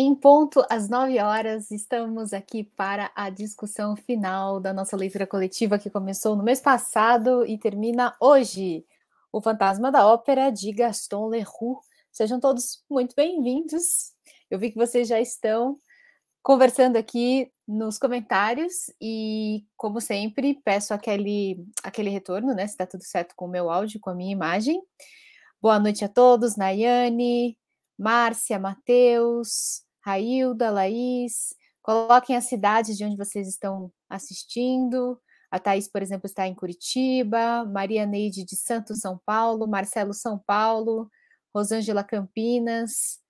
Em ponto, às 9 horas, estamos aqui para a discussão final da nossa leitura coletiva que começou no mês passado e termina hoje. O Fantasma da Ópera de Gaston Leroux. Sejam todos muito bem-vindos. Eu vi que vocês já estão conversando aqui nos comentários e, como sempre, peço aquele, aquele retorno, né? Se está tudo certo com o meu áudio, com a minha imagem. Boa noite a todos, Nayane, Márcia, Matheus, Railda, Laís, coloquem a cidade de onde vocês estão assistindo. A Thaís, por exemplo, está em Curitiba, Maria Neide de Santos, São Paulo, Marcelo, São Paulo, Rosângela Campinas,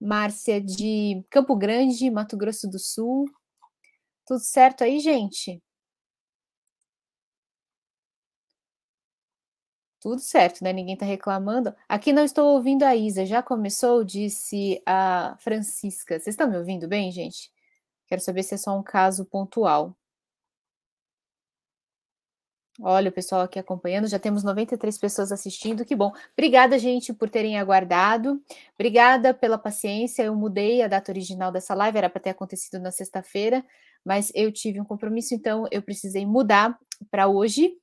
Márcia de Campo Grande, Mato Grosso do Sul. Tudo certo aí, gente? Tudo certo, né? Ninguém está reclamando. Aqui não estou ouvindo a Isa. Já começou? Disse a Francisca. Vocês estão me ouvindo bem, gente? Quero saber se é só um caso pontual. Olha o pessoal aqui acompanhando, já temos 93 pessoas assistindo, que bom. Obrigada, gente, por terem aguardado. Obrigada pela paciência. Eu mudei a data original dessa live, era para ter acontecido na sexta-feira, mas eu tive um compromisso, então eu precisei mudar para hoje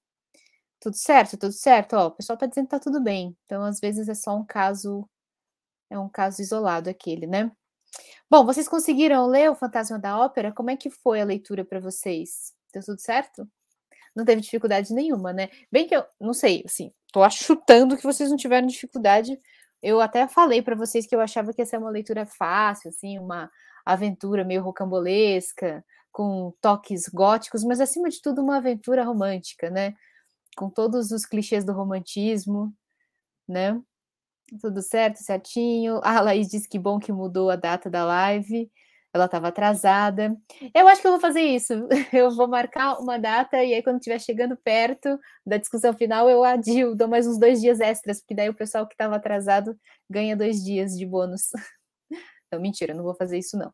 tudo certo, tudo certo, ó, o pessoal tá dizendo que tá tudo bem. Então, às vezes é só um caso, é um caso isolado aquele, né? Bom, vocês conseguiram ler o Fantasma da Ópera? Como é que foi a leitura para vocês? Deu tudo certo? Não teve dificuldade nenhuma, né? Bem que eu não sei, assim, tô achutando que vocês não tiveram dificuldade. Eu até falei para vocês que eu achava que essa é uma leitura fácil, assim, uma aventura meio rocambolesca, com toques góticos, mas acima de tudo uma aventura romântica, né? com todos os clichês do romantismo, né? Tudo certo, certinho. Ah, a Laís disse que bom que mudou a data da live. Ela estava atrasada. Eu acho que eu vou fazer isso. Eu vou marcar uma data e aí, quando estiver chegando perto da discussão final, eu adio, dou mais uns dois dias extras, porque daí o pessoal que estava atrasado ganha dois dias de bônus. Então, mentira, não vou fazer isso, não.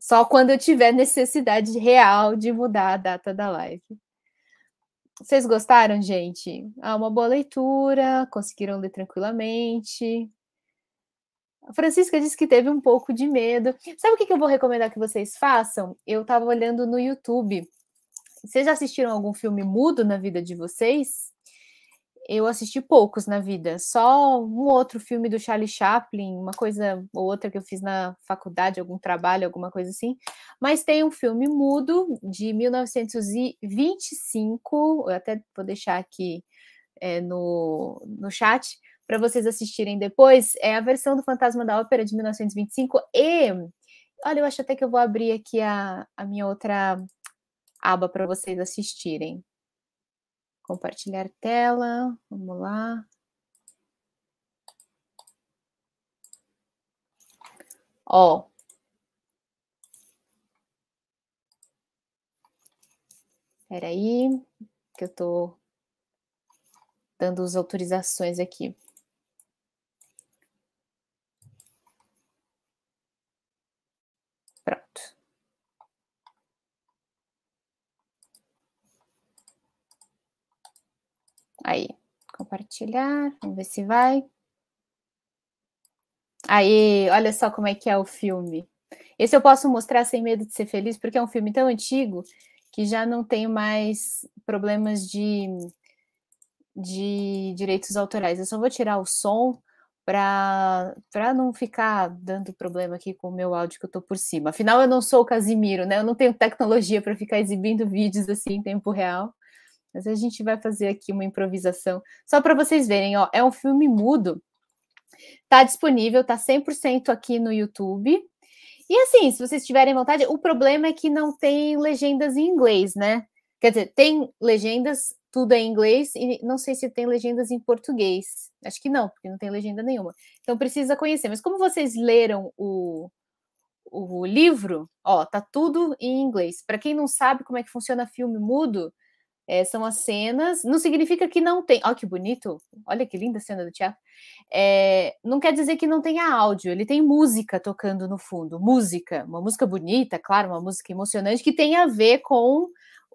Só quando eu tiver necessidade real de mudar a data da live. Vocês gostaram, gente? Ah, uma boa leitura, conseguiram ler tranquilamente. A Francisca disse que teve um pouco de medo. Sabe o que, que eu vou recomendar que vocês façam? Eu estava olhando no YouTube. Vocês já assistiram algum filme mudo na vida de vocês? eu assisti poucos na vida, só um outro filme do Charlie Chaplin, uma coisa ou outra que eu fiz na faculdade, algum trabalho, alguma coisa assim. Mas tem um filme mudo de 1925, eu até vou deixar aqui é, no, no chat para vocês assistirem depois. É a versão do Fantasma da Ópera de 1925 e olha, eu acho até que eu vou abrir aqui a, a minha outra aba para vocês assistirem compartilhar tela, vamos lá. Ó. Espera aí, que eu tô dando as autorizações aqui. Pronto. Aí, compartilhar, vamos ver se vai. Aí, olha só como é que é o filme. Esse eu posso mostrar sem medo de ser feliz, porque é um filme tão antigo que já não tem mais problemas de, de direitos autorais. Eu só vou tirar o som para não ficar dando problema aqui com o meu áudio que eu estou por cima. Afinal, eu não sou o Casimiro, né? Eu não tenho tecnologia para ficar exibindo vídeos assim em tempo real. Mas a gente vai fazer aqui uma improvisação, só para vocês verem, ó, é um filme mudo. Tá disponível, tá 100% aqui no YouTube. E assim, se vocês tiverem vontade, o problema é que não tem legendas em inglês, né? Quer dizer, tem legendas, tudo é em inglês, e não sei se tem legendas em português. Acho que não, porque não tem legenda nenhuma. Então precisa conhecer. Mas como vocês leram o, o livro, ó, tá tudo em inglês. Para quem não sabe como é que funciona filme mudo, é, são as cenas. Não significa que não tem. Olha que bonito! Olha que linda cena do teatro. É, não quer dizer que não tenha áudio, ele tem música tocando no fundo. Música, uma música bonita, claro, uma música emocionante que tem a ver com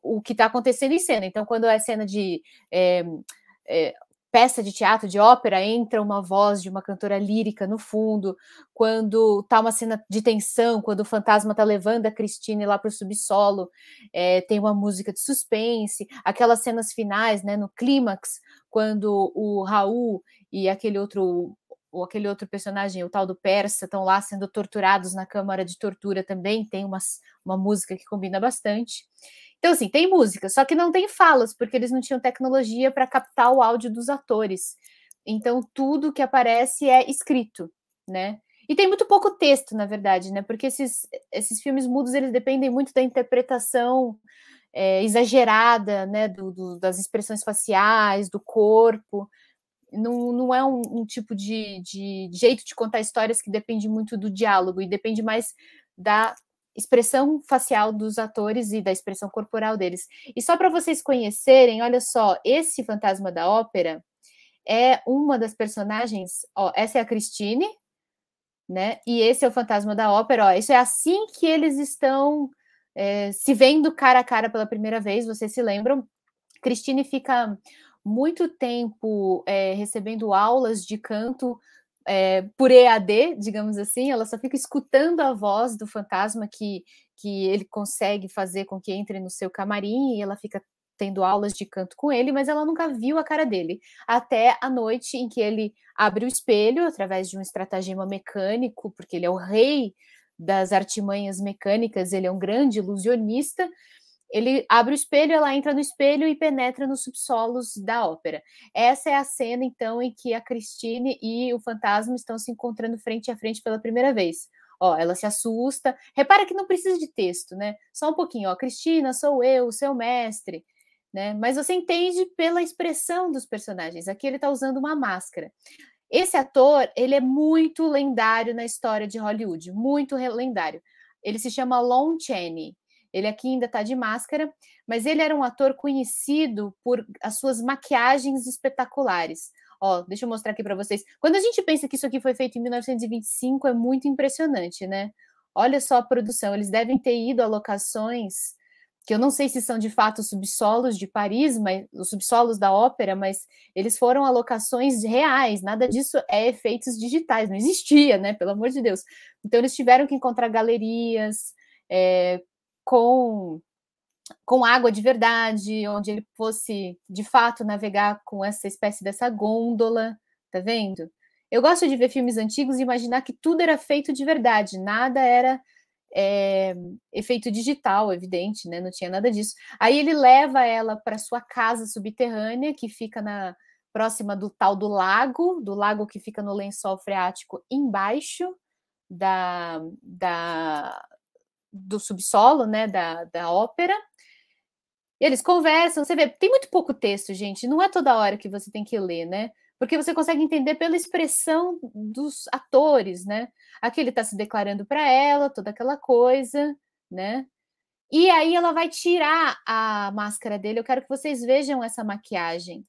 o que está acontecendo em cena. Então, quando é cena de. É, peça de teatro, de ópera, entra uma voz de uma cantora lírica no fundo, quando tá uma cena de tensão, quando o fantasma tá levando a Cristine lá para o subsolo, é, tem uma música de suspense, aquelas cenas finais, né, no clímax, quando o Raul e aquele outro ou aquele outro personagem, o tal do Persa, estão lá sendo torturados na Câmara de Tortura também, tem umas, uma música que combina bastante. Então, assim, tem música, só que não tem falas, porque eles não tinham tecnologia para captar o áudio dos atores. Então, tudo que aparece é escrito, né? E tem muito pouco texto, na verdade, né? Porque esses, esses filmes mudos, eles dependem muito da interpretação é, exagerada, né? Do, do, das expressões faciais, do corpo não, não é um, um tipo de, de jeito de contar histórias que depende muito do diálogo e depende mais da expressão facial dos atores e da expressão corporal deles. E só para vocês conhecerem, olha só, esse fantasma da ópera é uma das personagens, ó, essa é a Christine, né? E esse é o fantasma da ópera, ó. Isso é assim que eles estão é, se vendo cara a cara pela primeira vez, vocês se lembram? Christine fica muito tempo é, recebendo aulas de canto é, por EAD, digamos assim, ela só fica escutando a voz do fantasma que, que ele consegue fazer com que entre no seu camarim e ela fica tendo aulas de canto com ele, mas ela nunca viu a cara dele. Até a noite em que ele abre o espelho através de um estratagema mecânico, porque ele é o rei das artimanhas mecânicas, ele é um grande ilusionista, ele abre o espelho, ela entra no espelho e penetra nos subsolos da ópera. Essa é a cena, então, em que a Christine e o fantasma estão se encontrando frente a frente pela primeira vez. Ó, ela se assusta. Repara que não precisa de texto, né? Só um pouquinho, ó. Cristina, sou eu, seu mestre. Né? Mas você entende pela expressão dos personagens. Aqui ele está usando uma máscara. Esse ator, ele é muito lendário na história de Hollywood, muito lendário. Ele se chama Lon Chaney. Ele aqui ainda está de máscara, mas ele era um ator conhecido por as suas maquiagens espetaculares. Ó, deixa eu mostrar aqui para vocês. Quando a gente pensa que isso aqui foi feito em 1925, é muito impressionante, né? Olha só a produção, eles devem ter ido a locações que eu não sei se são de fato subsolos de Paris, mas os subsolos da ópera, mas eles foram alocações reais, nada disso é efeitos digitais, não existia, né? Pelo amor de Deus. Então eles tiveram que encontrar galerias, é, com com água de verdade, onde ele fosse de fato navegar com essa espécie dessa gôndola, tá vendo? Eu gosto de ver filmes antigos e imaginar que tudo era feito de verdade, nada era é, efeito digital, evidente, né? Não tinha nada disso. Aí ele leva ela para sua casa subterrânea, que fica na próxima do tal do lago, do lago que fica no lençol freático embaixo da, da do subsolo, né, da, da ópera. Eles conversam, você vê, tem muito pouco texto, gente, não é toda hora que você tem que ler, né? Porque você consegue entender pela expressão dos atores, né? Aqui ele está se declarando para ela, toda aquela coisa, né? E aí ela vai tirar a máscara dele. Eu quero que vocês vejam essa maquiagem.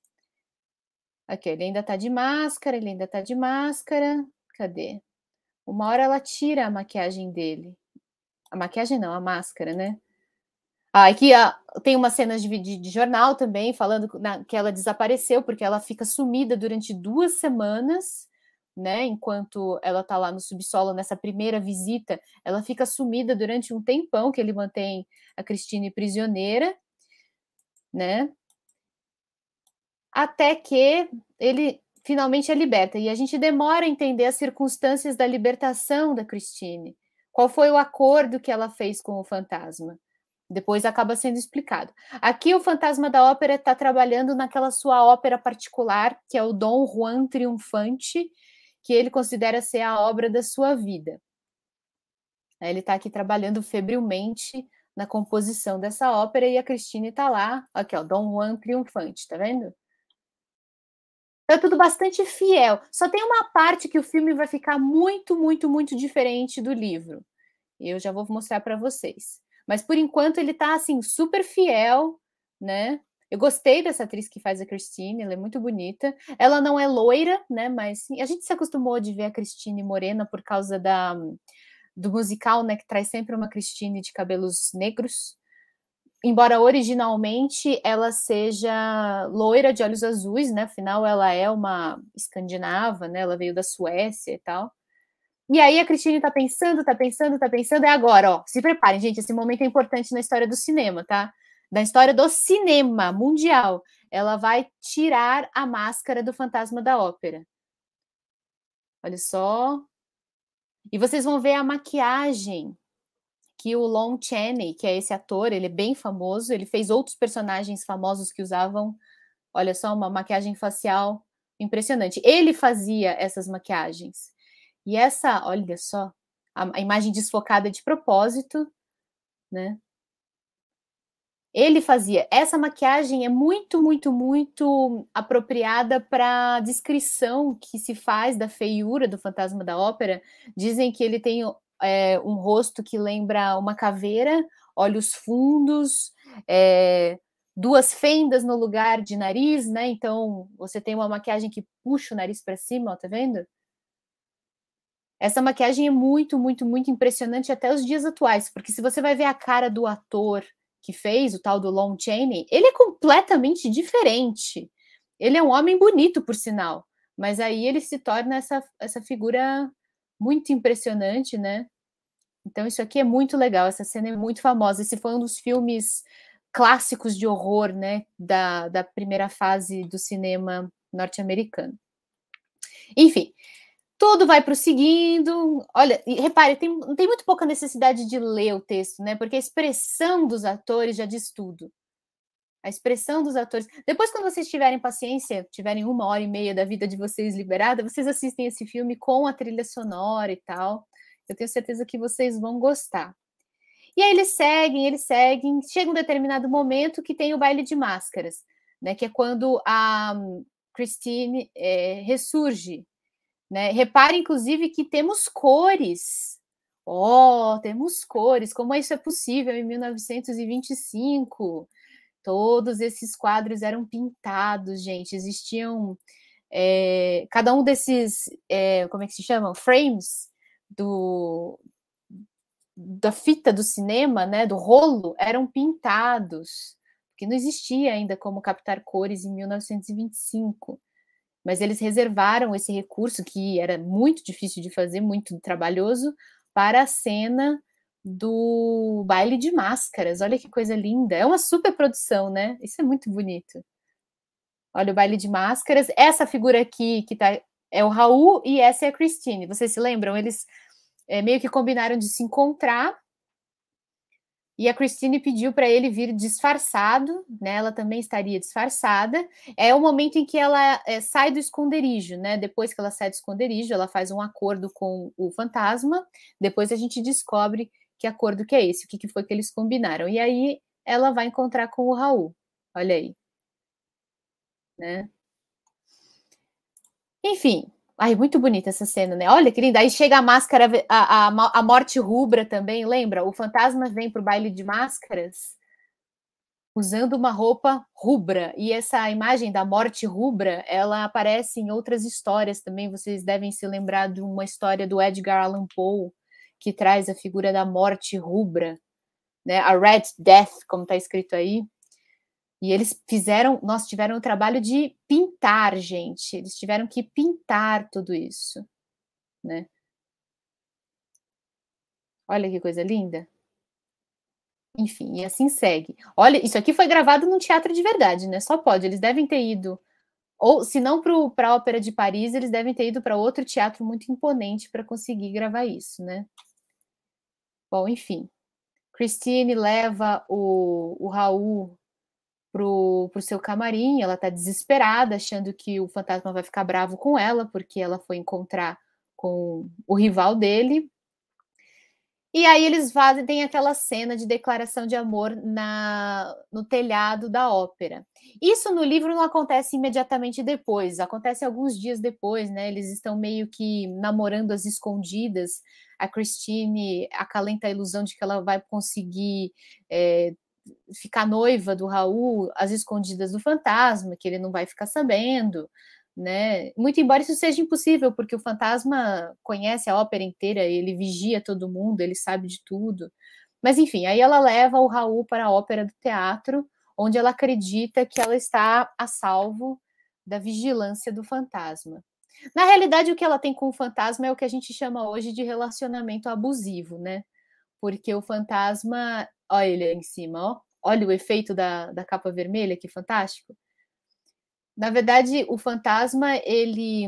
Aqui, ele ainda tá de máscara, ele ainda tá de máscara. Cadê? Uma hora ela tira a maquiagem dele. A maquiagem não, a máscara, né? Ah, aqui ah, tem uma cena de, de, de jornal também falando na, que ela desapareceu porque ela fica sumida durante duas semanas, né? Enquanto ela tá lá no subsolo nessa primeira visita, ela fica sumida durante um tempão que ele mantém a Cristine prisioneira, né? Até que ele finalmente a é liberta e a gente demora a entender as circunstâncias da libertação da Cristine qual foi o acordo que ela fez com o fantasma? Depois acaba sendo explicado. Aqui o fantasma da ópera está trabalhando naquela sua ópera particular, que é o Dom Juan Triunfante, que ele considera ser a obra da sua vida. Ele está aqui trabalhando febrilmente na composição dessa ópera e a Cristina está lá, aqui ó, Dom Juan Triunfante, tá vendo? é tudo bastante fiel. Só tem uma parte que o filme vai ficar muito, muito, muito diferente do livro. Eu já vou mostrar para vocês. Mas por enquanto ele está assim super fiel, né? Eu gostei dessa atriz que faz a Christine, ela é muito bonita. Ela não é loira, né? Mas a gente se acostumou de ver a Christine morena por causa da, do musical, né? Que traz sempre uma Christine de cabelos negros embora originalmente ela seja loira de olhos azuis, né? Afinal, ela é uma escandinava, né? Ela veio da Suécia e tal. E aí a Cristine tá pensando, tá pensando, tá pensando, é agora, ó. Se preparem, gente, esse momento é importante na história do cinema, tá? Da história do cinema mundial. Ela vai tirar a máscara do fantasma da ópera. Olha só. E vocês vão ver a maquiagem que o Lon Chaney, que é esse ator, ele é bem famoso, ele fez outros personagens famosos que usavam, olha só, uma maquiagem facial impressionante. Ele fazia essas maquiagens. E essa, olha só, a, a imagem desfocada de propósito, né? Ele fazia. Essa maquiagem é muito, muito, muito apropriada para a descrição que se faz da feiura do fantasma da ópera. Dizem que ele tem é, um rosto que lembra uma caveira, olhos fundos, é, duas fendas no lugar de nariz, né? Então você tem uma maquiagem que puxa o nariz para cima, ó, tá vendo? Essa maquiagem é muito, muito, muito impressionante até os dias atuais, porque se você vai ver a cara do ator que fez o tal do Long Chaney, ele é completamente diferente. Ele é um homem bonito, por sinal, mas aí ele se torna essa, essa figura muito impressionante, né? Então, isso aqui é muito legal. Essa cena é muito famosa. Esse foi um dos filmes clássicos de horror, né? Da, da primeira fase do cinema norte-americano. Enfim, tudo vai prosseguindo. Olha, e repare, tem, tem muito pouca necessidade de ler o texto, né? Porque a expressão dos atores já diz tudo a expressão dos atores. Depois, quando vocês tiverem paciência, tiverem uma hora e meia da vida de vocês liberada, vocês assistem esse filme com a trilha sonora e tal. Eu tenho certeza que vocês vão gostar. E aí eles seguem, eles seguem, chega um determinado momento que tem o baile de máscaras, né? Que é quando a hum, Christine é, ressurge. Né? Repare, inclusive, que temos cores. Oh, temos cores, como isso é possível em 1925? Todos esses quadros eram pintados, gente. Existiam é, cada um desses, é, como é que se chamam? Frames do, da fita do cinema, né, do rolo, eram pintados, que não existia ainda como captar cores em 1925. Mas eles reservaram esse recurso, que era muito difícil de fazer, muito trabalhoso, para a cena do baile de máscaras. Olha que coisa linda. É uma super produção, né? Isso é muito bonito. Olha o baile de máscaras. Essa figura aqui que tá é o Raul e essa é a Christine. Vocês se lembram? Eles é, meio que combinaram de se encontrar. E a Christine pediu para ele vir disfarçado, né? Ela também estaria disfarçada. É o momento em que ela é, sai do esconderijo, né? Depois que ela sai do esconderijo, ela faz um acordo com o fantasma. Depois a gente descobre que acordo que é esse, o que, que foi que eles combinaram. E aí ela vai encontrar com o Raul, olha aí. Né? Enfim, ai, muito bonita essa cena, né? Olha que linda, aí chega a máscara, a, a, a morte rubra também, lembra? O fantasma vem para o baile de máscaras usando uma roupa rubra. E essa imagem da morte rubra, ela aparece em outras histórias também. Vocês devem se lembrar de uma história do Edgar Allan Poe, que traz a figura da morte rubra, né? A Red Death, como está escrito aí. E eles fizeram, nós tiveram o trabalho de pintar, gente. Eles tiveram que pintar tudo isso, né? Olha que coisa linda. Enfim, e assim segue. Olha, isso aqui foi gravado num teatro de verdade, né? Só pode. Eles devem ter ido ou, se não para a Ópera de Paris, eles devem ter ido para outro teatro muito imponente para conseguir gravar isso, né? Bom, enfim. Christine leva o, o Raul para o seu camarim, ela está desesperada, achando que o fantasma vai ficar bravo com ela, porque ela foi encontrar com o rival dele, e aí eles vazam tem aquela cena de declaração de amor na, no telhado da ópera. Isso no livro não acontece imediatamente depois, acontece alguns dias depois, né? Eles estão meio que namorando às escondidas. A Christine acalenta a ilusão de que ela vai conseguir é, ficar noiva do Raul às escondidas do fantasma, que ele não vai ficar sabendo né? Muito embora isso seja impossível, porque o fantasma conhece a ópera inteira, ele vigia todo mundo, ele sabe de tudo. Mas enfim, aí ela leva o Raul para a ópera do teatro, onde ela acredita que ela está a salvo da vigilância do fantasma. Na realidade, o que ela tem com o fantasma é o que a gente chama hoje de relacionamento abusivo, né? Porque o fantasma, olha ele aí em cima, ó, olha o efeito da, da capa vermelha, que fantástico na verdade, o fantasma, ele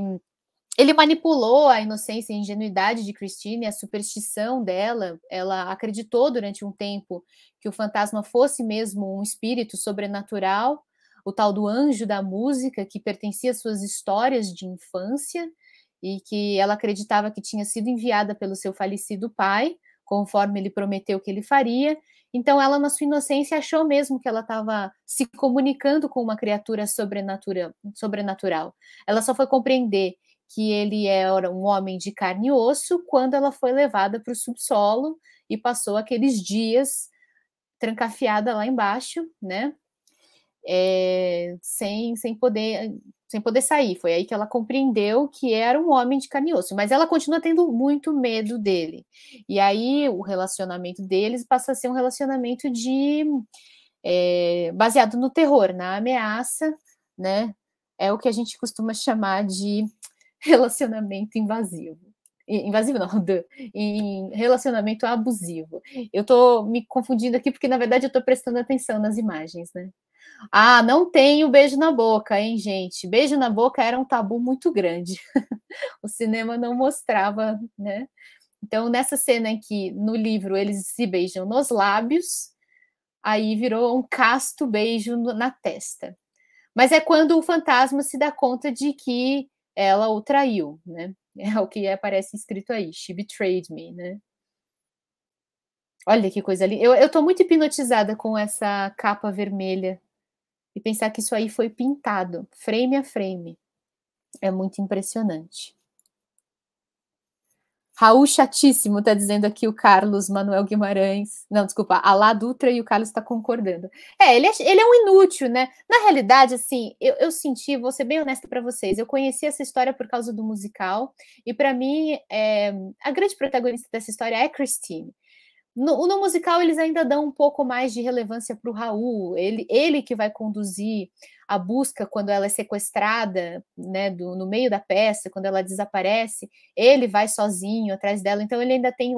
ele manipulou a inocência e ingenuidade de Christine, a superstição dela. Ela acreditou durante um tempo que o fantasma fosse mesmo um espírito sobrenatural, o tal do anjo da música que pertencia às suas histórias de infância e que ela acreditava que tinha sido enviada pelo seu falecido pai, conforme ele prometeu que ele faria, então, ela, na sua inocência, achou mesmo que ela estava se comunicando com uma criatura sobrenatura, sobrenatural. Ela só foi compreender que ele era um homem de carne e osso quando ela foi levada para o subsolo e passou aqueles dias trancafiada lá embaixo, né? É, sem, sem poder sem poder sair. Foi aí que ela compreendeu que era um homem de carne e osso, mas ela continua tendo muito medo dele. E aí o relacionamento deles passa a ser um relacionamento de é, baseado no terror, na ameaça, né? É o que a gente costuma chamar de relacionamento invasivo invasivo não, em relacionamento abusivo. Eu estou me confundindo aqui porque, na verdade, eu estou prestando atenção nas imagens, né? Ah, não tenho beijo na boca, hein, gente? Beijo na boca era um tabu muito grande. o cinema não mostrava, né? Então, nessa cena em que no livro eles se beijam nos lábios, aí virou um casto beijo na testa. Mas é quando o fantasma se dá conta de que ela o traiu, né? É o que aparece escrito aí. She betrayed me, né? Olha que coisa linda. Eu, eu tô muito hipnotizada com essa capa vermelha. E pensar que isso aí foi pintado, frame a frame. É muito impressionante. Raul chatíssimo, tá dizendo aqui o Carlos Manuel Guimarães. Não, desculpa, Alá Dutra e o Carlos está concordando. É ele, é, ele é um inútil, né? Na realidade, assim, eu, eu senti, vou ser bem honesta para vocês, eu conheci essa história por causa do musical, e para mim, é, a grande protagonista dessa história é Christine. No, no, musical, eles ainda dão um pouco mais de relevância para o Raul, ele, ele que vai conduzir a busca quando ela é sequestrada, né, do, no meio da peça, quando ela desaparece, ele vai sozinho atrás dela, então ele ainda tem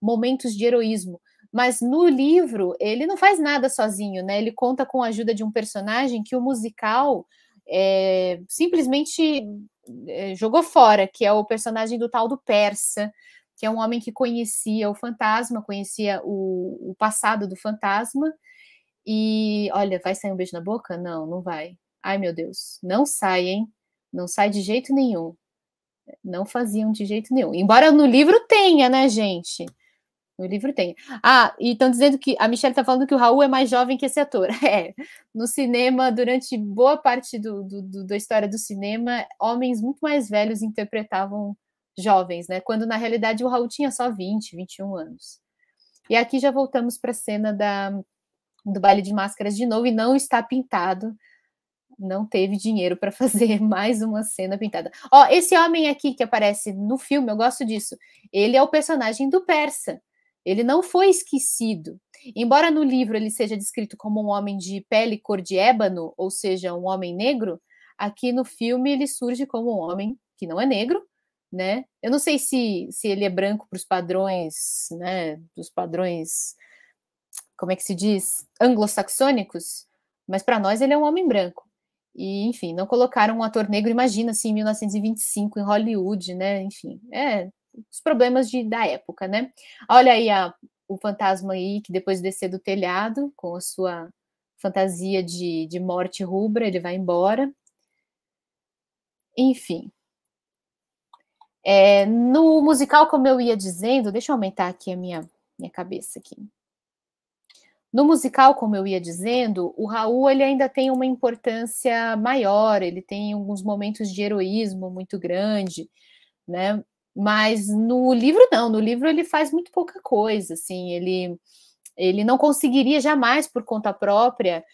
momentos de heroísmo. Mas no livro, ele não faz nada sozinho, né? Ele conta com a ajuda de um personagem que o musical é, simplesmente é, jogou fora, que é o personagem do tal do Persa, que é um homem que conhecia o fantasma, conhecia o, o passado do fantasma. E olha, vai sair um beijo na boca? Não, não vai. Ai, meu Deus, não sai, hein? Não sai de jeito nenhum. Não faziam de jeito nenhum. Embora no livro tenha, né, gente? No livro tem. Ah, e estão dizendo que a Michelle está falando que o Raul é mais jovem que esse ator. É. No cinema, durante boa parte do, do, do, da história do cinema, homens muito mais velhos interpretavam jovens, né? Quando na realidade o Raul tinha só 20, 21 anos. E aqui já voltamos para a cena da, do baile de máscaras de novo e não está pintado. Não teve dinheiro para fazer mais uma cena pintada. Ó, esse homem aqui que aparece no filme, eu gosto disso. Ele é o personagem do persa. Ele não foi esquecido. Embora no livro ele seja descrito como um homem de pele cor de ébano, ou seja, um homem negro, aqui no filme ele surge como um homem que não é negro, né? Eu não sei se, se ele é branco para os padrões, né? Dos padrões, como é que se diz? Anglo-saxônicos, mas para nós ele é um homem branco. E, enfim, não colocaram um ator negro, imagina assim, em 1925, em Hollywood, né? Enfim, é os problemas de, da época, né? Olha aí a, o fantasma aí que depois de descer do telhado com a sua fantasia de, de morte rubra, ele vai embora. Enfim, é, no musical, como eu ia dizendo, deixa eu aumentar aqui a minha, minha cabeça aqui. No musical, como eu ia dizendo, o Raul ele ainda tem uma importância maior, ele tem alguns momentos de heroísmo muito grande, né? Mas no livro não, no livro ele faz muito pouca coisa, assim, ele ele não conseguiria jamais por conta própria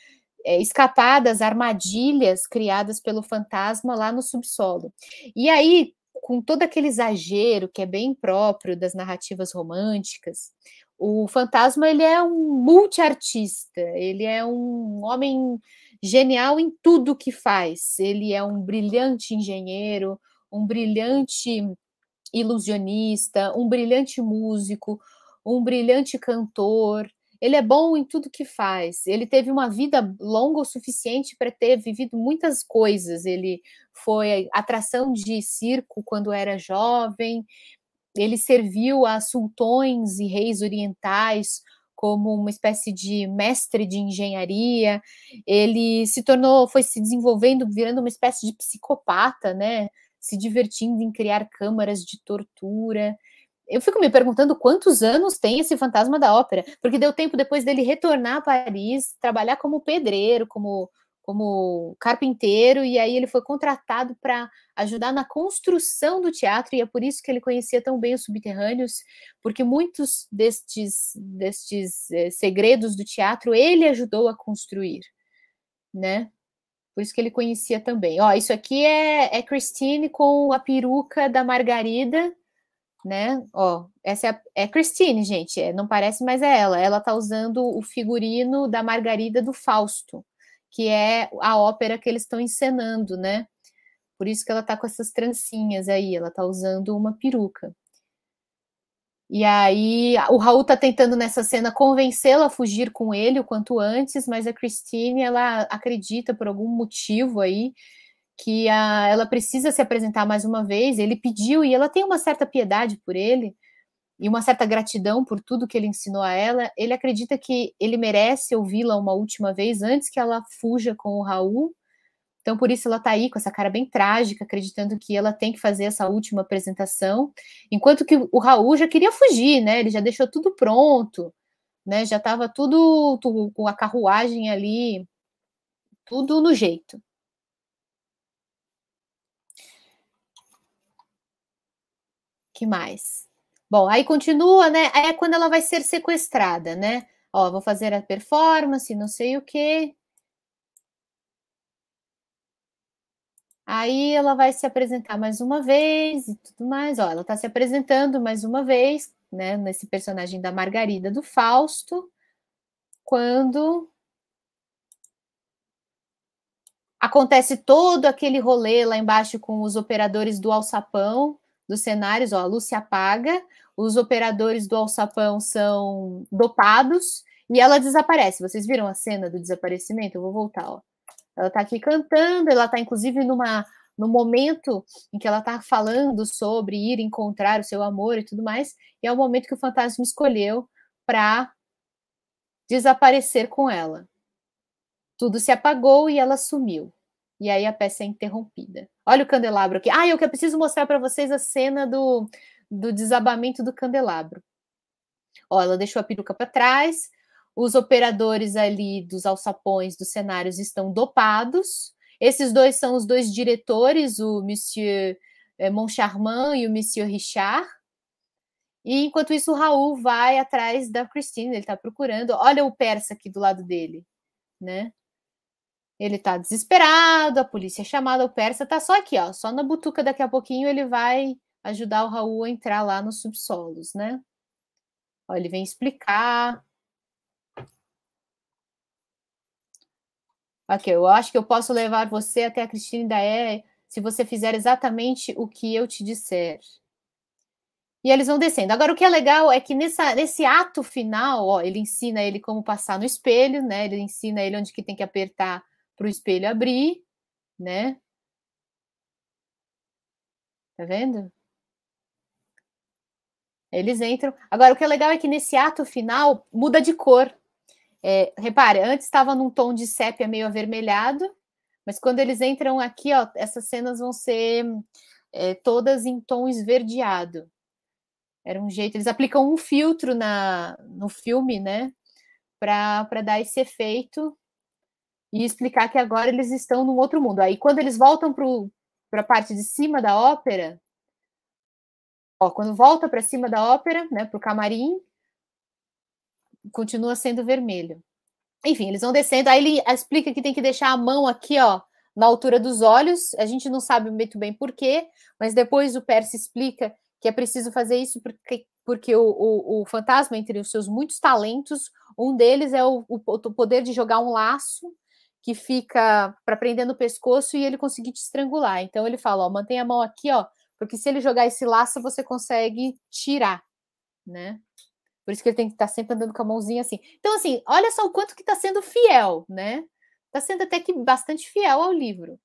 é, escapar das armadilhas criadas pelo fantasma lá no subsolo. E aí com todo aquele exagero que é bem próprio das narrativas românticas, o fantasma ele é um multiartista, ele é um homem genial em tudo que faz. Ele é um brilhante engenheiro, um brilhante ilusionista, um brilhante músico, um brilhante cantor, ele é bom em tudo que faz. Ele teve uma vida longa o suficiente para ter vivido muitas coisas. Ele foi atração de circo quando era jovem. Ele serviu a sultões e reis orientais como uma espécie de mestre de engenharia. Ele se tornou, foi se desenvolvendo, virando uma espécie de psicopata, né? Se divertindo em criar câmaras de tortura eu fico me perguntando quantos anos tem esse fantasma da ópera, porque deu tempo depois dele retornar a Paris, trabalhar como pedreiro, como, como carpinteiro, e aí ele foi contratado para ajudar na construção do teatro, e é por isso que ele conhecia tão bem os subterrâneos, porque muitos destes, destes eh, segredos do teatro ele ajudou a construir, né? Por isso que ele conhecia também. Ó, isso aqui é, é Christine com a peruca da Margarida, né? Ó, essa é, a, é Christine, gente, é, não parece, mas é ela. Ela tá usando o figurino da Margarida do Fausto, que é a ópera que eles estão encenando, né? Por isso que ela tá com essas trancinhas aí, ela tá usando uma peruca. E aí o Raul tá tentando nessa cena convencê-la a fugir com ele o quanto antes, mas a Christine, ela acredita por algum motivo aí que a, ela precisa se apresentar mais uma vez. Ele pediu e ela tem uma certa piedade por ele e uma certa gratidão por tudo que ele ensinou a ela. Ele acredita que ele merece ouvi-la uma última vez antes que ela fuja com o Raul. Então, por isso, ela está aí com essa cara bem trágica, acreditando que ela tem que fazer essa última apresentação. Enquanto que o Raul já queria fugir, né? Ele já deixou tudo pronto, né? Já estava tudo, tudo com a carruagem ali, tudo no jeito. que mais? Bom, aí continua, né? É quando ela vai ser sequestrada, né? Ó, vou fazer a performance, não sei o quê. Aí ela vai se apresentar mais uma vez e tudo mais. Ó, ela tá se apresentando mais uma vez, né? Nesse personagem da Margarida do Fausto, quando acontece todo aquele rolê lá embaixo com os operadores do alçapão dos cenários, ó, a luz se apaga, os operadores do alçapão são dopados e ela desaparece. Vocês viram a cena do desaparecimento? Eu vou voltar, ó. Ela está aqui cantando, ela está inclusive numa no momento em que ela está falando sobre ir encontrar o seu amor e tudo mais, e é o momento que o fantasma escolheu para desaparecer com ela. Tudo se apagou e ela sumiu e aí a peça é interrompida. Olha o candelabro aqui. Ah, eu que preciso mostrar para vocês é a cena do, do desabamento do candelabro. Ó, ela deixou a peruca para trás, os operadores ali dos alçapões dos cenários estão dopados. Esses dois são os dois diretores, o Monsieur eh, Moncharmin e o Monsieur Richard. E enquanto isso, o Raul vai atrás da Christine, ele está procurando. Olha o persa aqui do lado dele, né? Ele tá desesperado, a polícia é chamada, o Persa tá só aqui, ó, só na butuca. Daqui a pouquinho ele vai ajudar o Raul a entrar lá nos subsolos, né? Ó, ele vem explicar. Aqui, eu acho que eu posso levar você até a Cristina da E se você fizer exatamente o que eu te disser. E eles vão descendo. Agora, o que é legal é que nessa, nesse ato final, ó, ele ensina ele como passar no espelho, né? Ele ensina ele onde que tem que apertar para o espelho abrir, né? Tá vendo? Eles entram. Agora, o que é legal é que nesse ato final muda de cor. É, repare, antes estava num tom de sépia meio avermelhado, mas quando eles entram aqui, ó, essas cenas vão ser é, todas em tom esverdeado. Era um jeito, eles aplicam um filtro na, no filme, né, para dar esse efeito e explicar que agora eles estão num outro mundo. Aí quando eles voltam para a parte de cima da ópera, ó, quando volta para cima da ópera, né, para o camarim, continua sendo vermelho. Enfim, eles vão descendo, aí ele explica que tem que deixar a mão aqui, ó, na altura dos olhos. A gente não sabe muito bem porquê, mas depois o Percy explica que é preciso fazer isso porque, porque o, o, o fantasma, entre os seus muitos talentos, um deles é o, o poder de jogar um laço que fica para prender no pescoço e ele conseguir te estrangular. Então ele fala, ó, mantém a mão aqui, ó, porque se ele jogar esse laço você consegue tirar, né? Por isso que ele tem que estar tá sempre andando com a mãozinha assim. Então assim, olha só o quanto que está sendo fiel, né? Está sendo até que bastante fiel ao livro.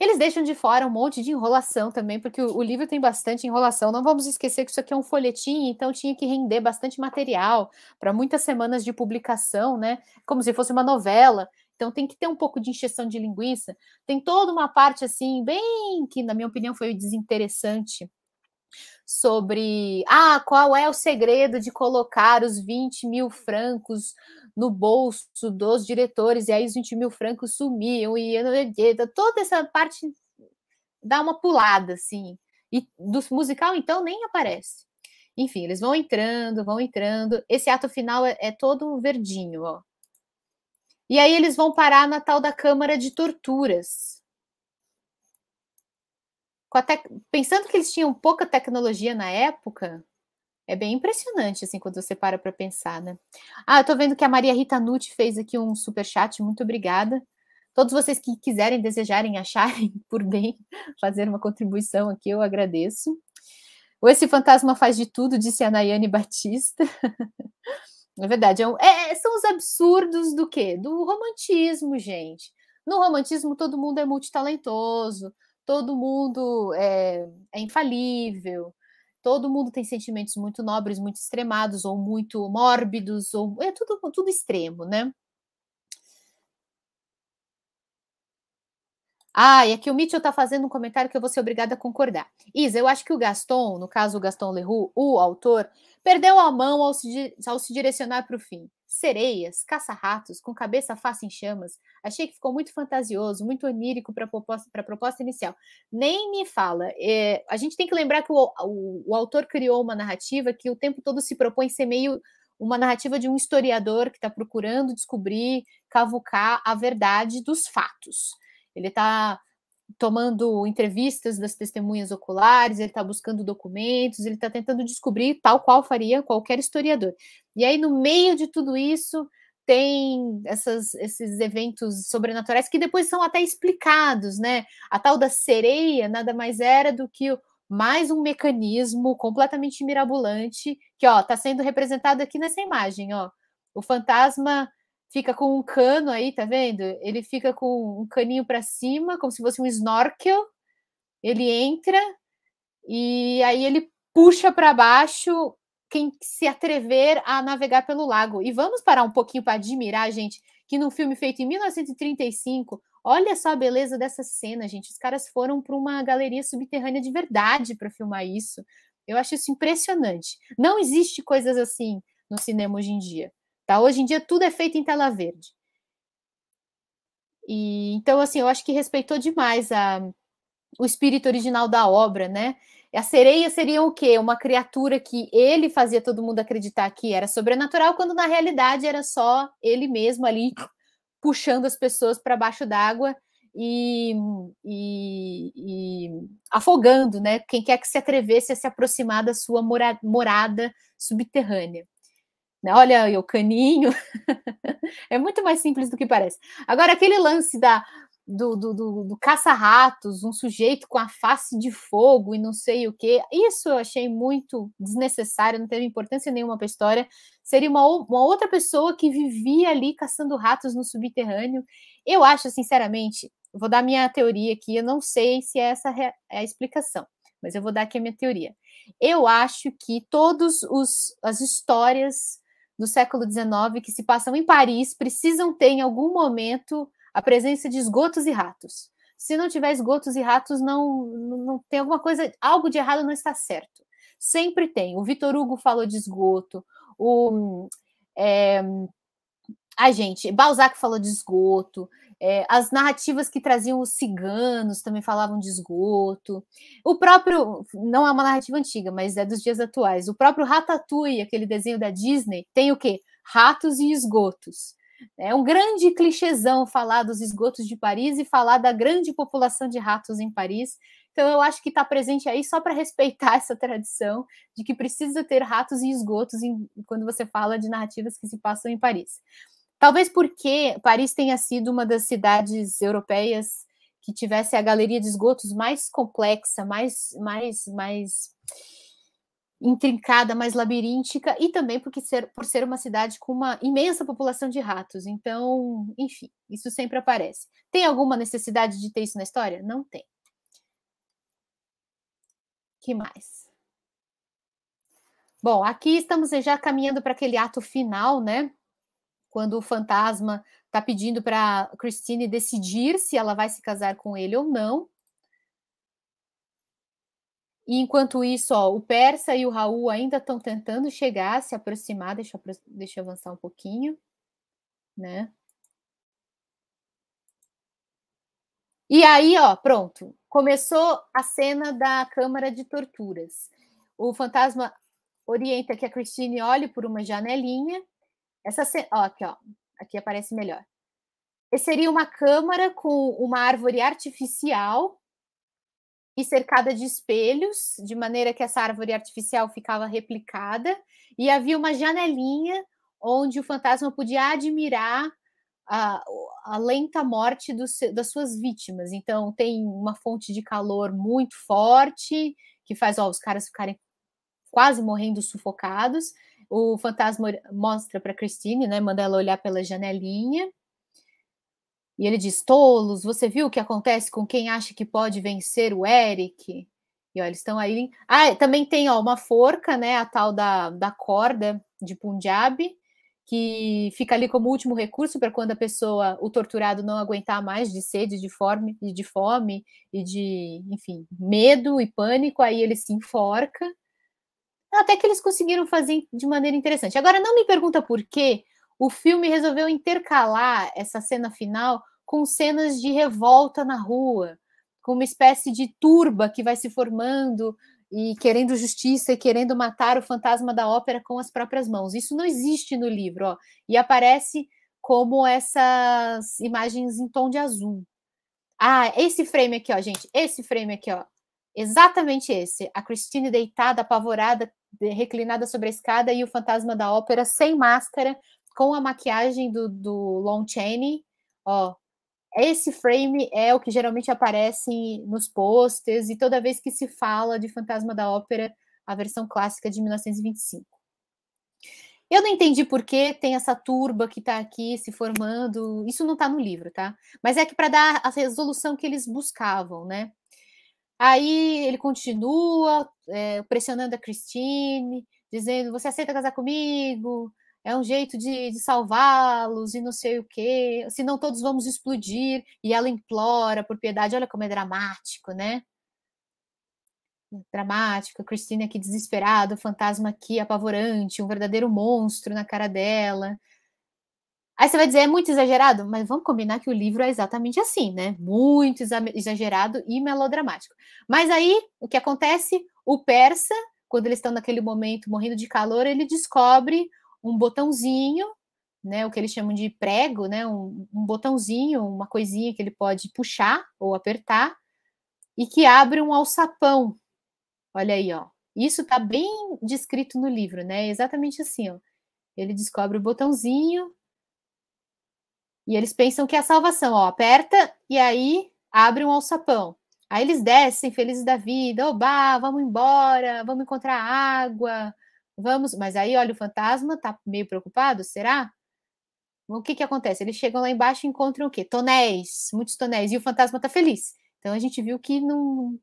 Eles deixam de fora um monte de enrolação também, porque o, o, livro tem bastante enrolação. Não vamos esquecer que isso aqui é um folhetim, então tinha que render bastante material para muitas semanas de publicação, né? Como se fosse uma novela. Então tem que ter um pouco de injeção de linguiça. Tem toda uma parte assim, bem que, na minha opinião, foi desinteressante sobre ah, qual é o segredo de colocar os 20 mil francos no bolso dos diretores, e aí os 20 mil francos sumiam, e então, toda essa parte dá uma pulada, assim. E do musical, então, nem aparece. Enfim, eles vão entrando, vão entrando. Esse ato final é, é todo verdinho, ó. E aí eles vão parar na tal da Câmara de Torturas, Tec... pensando que eles tinham pouca tecnologia na época, é bem impressionante, assim, quando você para para pensar, né? Ah, eu tô vendo que a Maria Rita Nutti fez aqui um super chat, muito obrigada. Todos vocês que quiserem, desejarem, acharem por bem fazer uma contribuição aqui, eu agradeço. Ou esse fantasma faz de tudo, disse a Nayane Batista. Na é verdade, é um... É, é, são os absurdos do quê? Do romantismo, gente. No romantismo, todo mundo é multitalentoso, todo mundo é, é infalível, todo mundo tem sentimentos muito nobres, muito extremados, ou muito mórbidos, ou é tudo, tudo extremo, né? Ah, e aqui o Mitchell está fazendo um comentário que eu vou ser obrigada a concordar. Isa, eu acho que o Gaston, no caso o Gaston Leroux, o autor, perdeu a mão ao se, ao se direcionar para o fim sereias, caça-ratos, com cabeça, face em chamas. Achei que ficou muito fantasioso, muito onírico para a proposta, proposta, inicial. Nem me fala. É, a gente tem que lembrar que o, o, o autor criou uma narrativa que o tempo todo se propõe ser meio uma narrativa de um historiador que está procurando descobrir, cavucar a verdade dos fatos. Ele está tomando entrevistas das testemunhas oculares, ele está buscando documentos, ele está tentando descobrir tal qual faria qualquer historiador. E aí, no meio de tudo isso, tem essas, esses eventos sobrenaturais que depois são até explicados, né? A tal da sereia nada mais era do que mais um mecanismo completamente mirabolante que, ó, está sendo representado aqui nessa imagem, ó. O fantasma fica com um cano aí, tá vendo? Ele fica com um caninho para cima, como se fosse um snorkel. Ele entra e aí ele puxa para baixo quem se atrever a navegar pelo lago. E vamos parar um pouquinho para admirar, gente, que num filme feito em 1935, olha só a beleza dessa cena, gente. Os caras foram para uma galeria subterrânea de verdade para filmar isso. Eu acho isso impressionante. Não existe coisas assim no cinema hoje em dia. Tá? Hoje em dia tudo é feito em tela verde. E então assim, eu acho que respeitou demais a, o espírito original da obra, né? A sereia seria o quê? Uma criatura que ele fazia todo mundo acreditar que era sobrenatural, quando na realidade era só ele mesmo ali puxando as pessoas para baixo d'água e, e, e, afogando, né? Quem quer que se atrevesse a se aproximar da sua mora morada subterrânea né? Olha aí o caninho. é muito mais simples do que parece. Agora, aquele lance da do, do, do, do caça-ratos, um sujeito com a face de fogo e não sei o que. Isso eu achei muito desnecessário, não teve importância nenhuma para a história. Seria uma, uma outra pessoa que vivia ali caçando ratos no subterrâneo. Eu acho, sinceramente, vou dar minha teoria aqui, eu não sei se é essa é a explicação, mas eu vou dar aqui a minha teoria. Eu acho que todas as histórias do século XIX que se passam em Paris precisam ter, em algum momento, a presença de esgotos e ratos. Se não tiver esgotos e ratos, não, não, não tem alguma coisa, algo de errado não está certo. Sempre tem. O Vitor Hugo falou de esgoto, o. É, a gente, Balzac falou de esgoto, é, as narrativas que traziam os ciganos também falavam de esgoto. O próprio, não é uma narrativa antiga, mas é dos dias atuais. O próprio Ratatouille, aquele desenho da Disney, tem o quê? Ratos e esgotos. É um grande clichêzão falar dos esgotos de Paris e falar da grande população de ratos em Paris. Então, eu acho que está presente aí só para respeitar essa tradição de que precisa ter ratos e esgotos em, quando você fala de narrativas que se passam em Paris. Talvez porque Paris tenha sido uma das cidades europeias que tivesse a galeria de esgotos mais complexa, mais, mais, mais intrincada, mais labiríntica, e também porque ser, por ser uma cidade com uma imensa população de ratos. Então, enfim, isso sempre aparece. Tem alguma necessidade de ter isso na história? Não tem. que mais? Bom, aqui estamos já caminhando para aquele ato final, né? quando o fantasma está pedindo para Christine decidir se ela vai se casar com ele ou não. E enquanto isso, ó, o Persa e o Raul ainda estão tentando chegar, se aproximar, deixa, deixa eu avançar um pouquinho, né? E aí, ó, pronto, começou a cena da Câmara de Torturas. O fantasma orienta que a Christine olhe por uma janelinha essa ó, aqui, ó. Aqui aparece melhor. Esse seria uma câmara com uma árvore artificial e cercada de espelhos, de maneira que essa árvore artificial ficava replicada, e havia uma janelinha onde o fantasma podia admirar a, a lenta morte do, das suas vítimas. Então, tem uma fonte de calor muito forte, que faz ó, os caras ficarem quase morrendo sufocados, o fantasma mostra para Christine, né? Manda ela olhar pela janelinha. E ele diz: Tolos, você viu o que acontece com quem acha que pode vencer o Eric? E olha, eles estão aí. Ah, também tem ó, uma forca, né? A tal da, da corda de Punjab, que fica ali como último recurso para quando a pessoa, o torturado, não aguentar mais de sede, de fome, e de fome e de, enfim, medo e pânico, aí ele se enforca até que eles conseguiram fazer de maneira interessante. Agora, não me pergunta por que o filme resolveu intercalar essa cena final com cenas de revolta na rua, com uma espécie de turba que vai se formando e querendo justiça e querendo matar o fantasma da ópera com as próprias mãos. Isso não existe no livro, ó, e aparece como essas imagens em tom de azul. Ah, esse frame aqui, ó, gente, esse frame aqui, ó, Exatamente esse. A Christine deitada, apavorada, reclinada sobre a escada e o fantasma da ópera sem máscara, com a maquiagem do, do Lon Chaney. Ó, esse frame é o que geralmente aparece nos posters e toda vez que se fala de Fantasma da Ópera, a versão clássica é de 1925. Eu não entendi por que tem essa turba que está aqui se formando. Isso não está no livro, tá? Mas é que para dar a resolução que eles buscavam, né? Aí ele continua é, pressionando a Christine, dizendo: Você aceita casar comigo? É um jeito de, de salvá-los e não sei o quê, senão todos vamos explodir. E ela implora por piedade. Olha como é dramático, né? Dramático. A Christine aqui desesperada, o fantasma aqui apavorante, um verdadeiro monstro na cara dela. Aí você vai dizer, é muito exagerado? Mas vamos combinar que o livro é exatamente assim, né? Muito exagerado e melodramático. Mas aí, o que acontece? O persa, quando eles estão naquele momento morrendo de calor, ele descobre um botãozinho, né? O que eles chamam de prego, né? Um, um botãozinho, uma coisinha que ele pode puxar ou apertar e que abre um alçapão. Olha aí, ó. Isso está bem descrito no livro, né? É exatamente assim, ó. Ele descobre o botãozinho e eles pensam que é a salvação, ó, aperta e aí abre um alçapão. Aí eles descem, felizes da vida, oba, vamos embora, vamos encontrar água, vamos. Mas aí, olha, o fantasma tá meio preocupado, será? O que que acontece? Eles chegam lá embaixo e encontram o quê? Tonéis, muitos tonéis, e o fantasma tá feliz. Então a gente viu que não,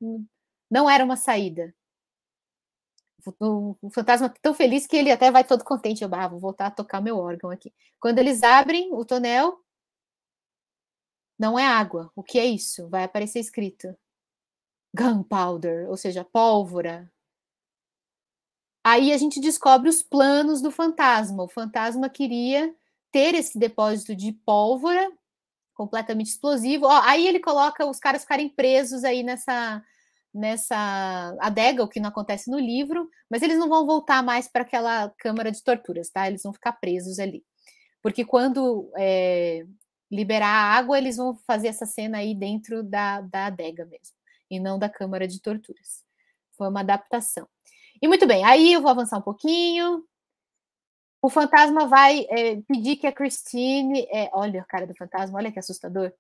não era uma saída. O, o fantasma tá tão feliz que ele até vai todo contente, ó vou voltar a tocar meu órgão aqui. Quando eles abrem o tonel, não é água. O que é isso? Vai aparecer escrito. Gunpowder, ou seja, pólvora. Aí a gente descobre os planos do fantasma. O fantasma queria ter esse depósito de pólvora completamente explosivo. Ó, aí ele coloca os caras ficarem presos aí nessa nessa adega, o que não acontece no livro, mas eles não vão voltar mais para aquela câmara de torturas, tá? Eles vão ficar presos ali. Porque quando é, liberar a água, eles vão fazer essa cena aí dentro da, da adega mesmo, e não da Câmara de Torturas. Foi uma adaptação. E muito bem, aí eu vou avançar um pouquinho. O fantasma vai é, pedir que a Christine. É, olha a cara do fantasma, olha que assustador.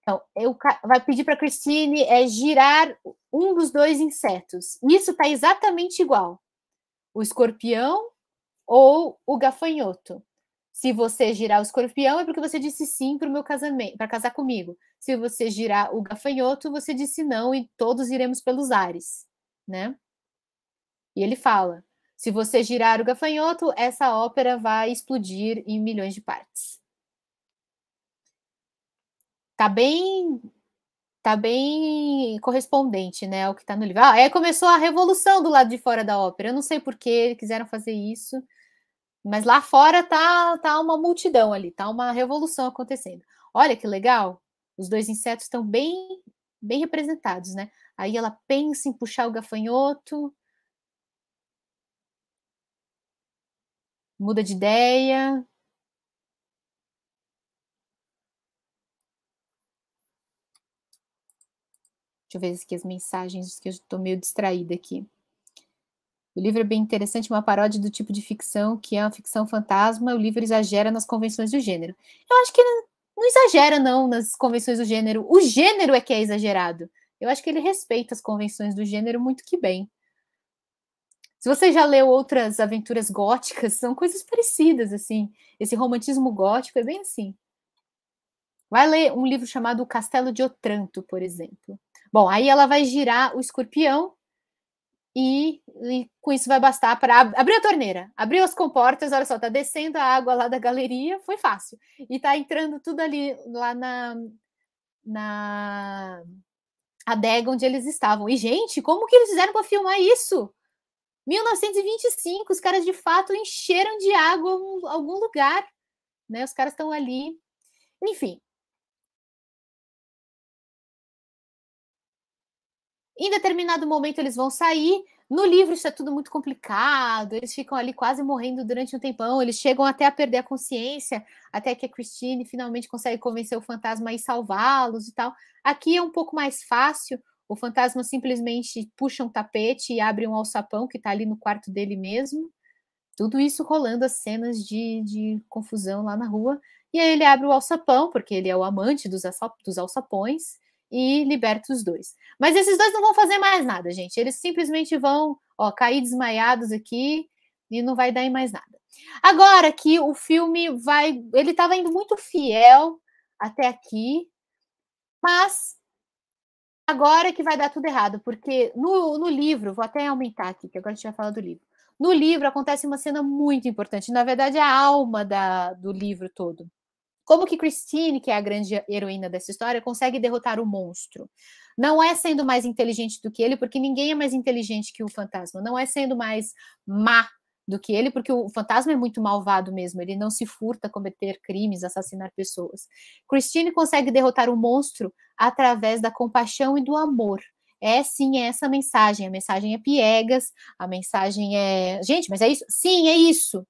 Então, eu, é, vai pedir para a Christine é, girar um dos dois insetos. Isso está exatamente igual. O escorpião ou o gafanhoto. Se você girar o escorpião, é porque você disse sim para o meu casamento, para casar comigo. Se você girar o gafanhoto, você disse não e todos iremos pelos ares, né? E ele fala: se você girar o gafanhoto, essa ópera vai explodir em milhões de partes. Tá bem tá bem correspondente, né, ao que está no livro. Ah, aí começou a revolução do lado de fora da ópera. Eu não sei por que quiseram fazer isso. Mas lá fora tá, tá uma multidão ali, tá uma revolução acontecendo. Olha que legal, os dois insetos estão bem, bem representados, né? Aí ela pensa em puxar o gafanhoto, muda de ideia. Deixa eu ver aqui as mensagens, que eu estou meio distraída aqui. O livro é bem interessante, uma paródia do tipo de ficção que é uma ficção fantasma. O livro exagera nas convenções do gênero. Eu acho que ele não exagera, não, nas convenções do gênero. O gênero é que é exagerado. Eu acho que ele respeita as convenções do gênero muito que bem. Se você já leu outras aventuras góticas, são coisas parecidas, assim. Esse romantismo gótico é bem assim. Vai ler um livro chamado O Castelo de Otranto, por exemplo. Bom, aí ela vai girar o escorpião e, e, com isso vai bastar para ab abrir a torneira, abriu as comportas, olha só, tá descendo a água lá da galeria, foi fácil. E tá entrando tudo ali lá na na adega onde eles estavam. E gente, como que eles fizeram para filmar isso? 1925, os caras de fato encheram de água algum lugar, né? Os caras estão ali. Enfim, Em determinado momento eles vão sair. No livro isso é tudo muito complicado, eles ficam ali quase morrendo durante um tempão, eles chegam até a perder a consciência, até que a Christine finalmente consegue convencer o fantasma e salvá-los e tal. Aqui é um pouco mais fácil, o fantasma simplesmente puxa um tapete e abre um alçapão que está ali no quarto dele mesmo. Tudo isso rolando as cenas de, de confusão lá na rua. E aí ele abre o alçapão, porque ele é o amante dos, alçapões, e liberta os dois. Mas esses dois não vão fazer mais nada, gente. Eles simplesmente vão ó, cair desmaiados aqui e não vai dar em mais nada. Agora que o filme vai. Ele estava indo muito fiel até aqui, mas agora é que vai dar tudo errado, porque no, no livro, vou até aumentar aqui, que agora a gente vai falar do livro. No livro acontece uma cena muito importante, na verdade é a alma da, do livro todo. Como que Christine, que é a grande heroína dessa história, consegue derrotar o monstro? Não é sendo mais inteligente do que ele, porque ninguém é mais inteligente que o fantasma. Não é sendo mais má do que ele, porque o fantasma é muito malvado mesmo, ele não se furta a cometer crimes, assassinar pessoas. Christine consegue derrotar o monstro através da compaixão e do amor. É sim, é essa a mensagem. A mensagem é piegas, a mensagem é. Gente, mas é isso? Sim, é isso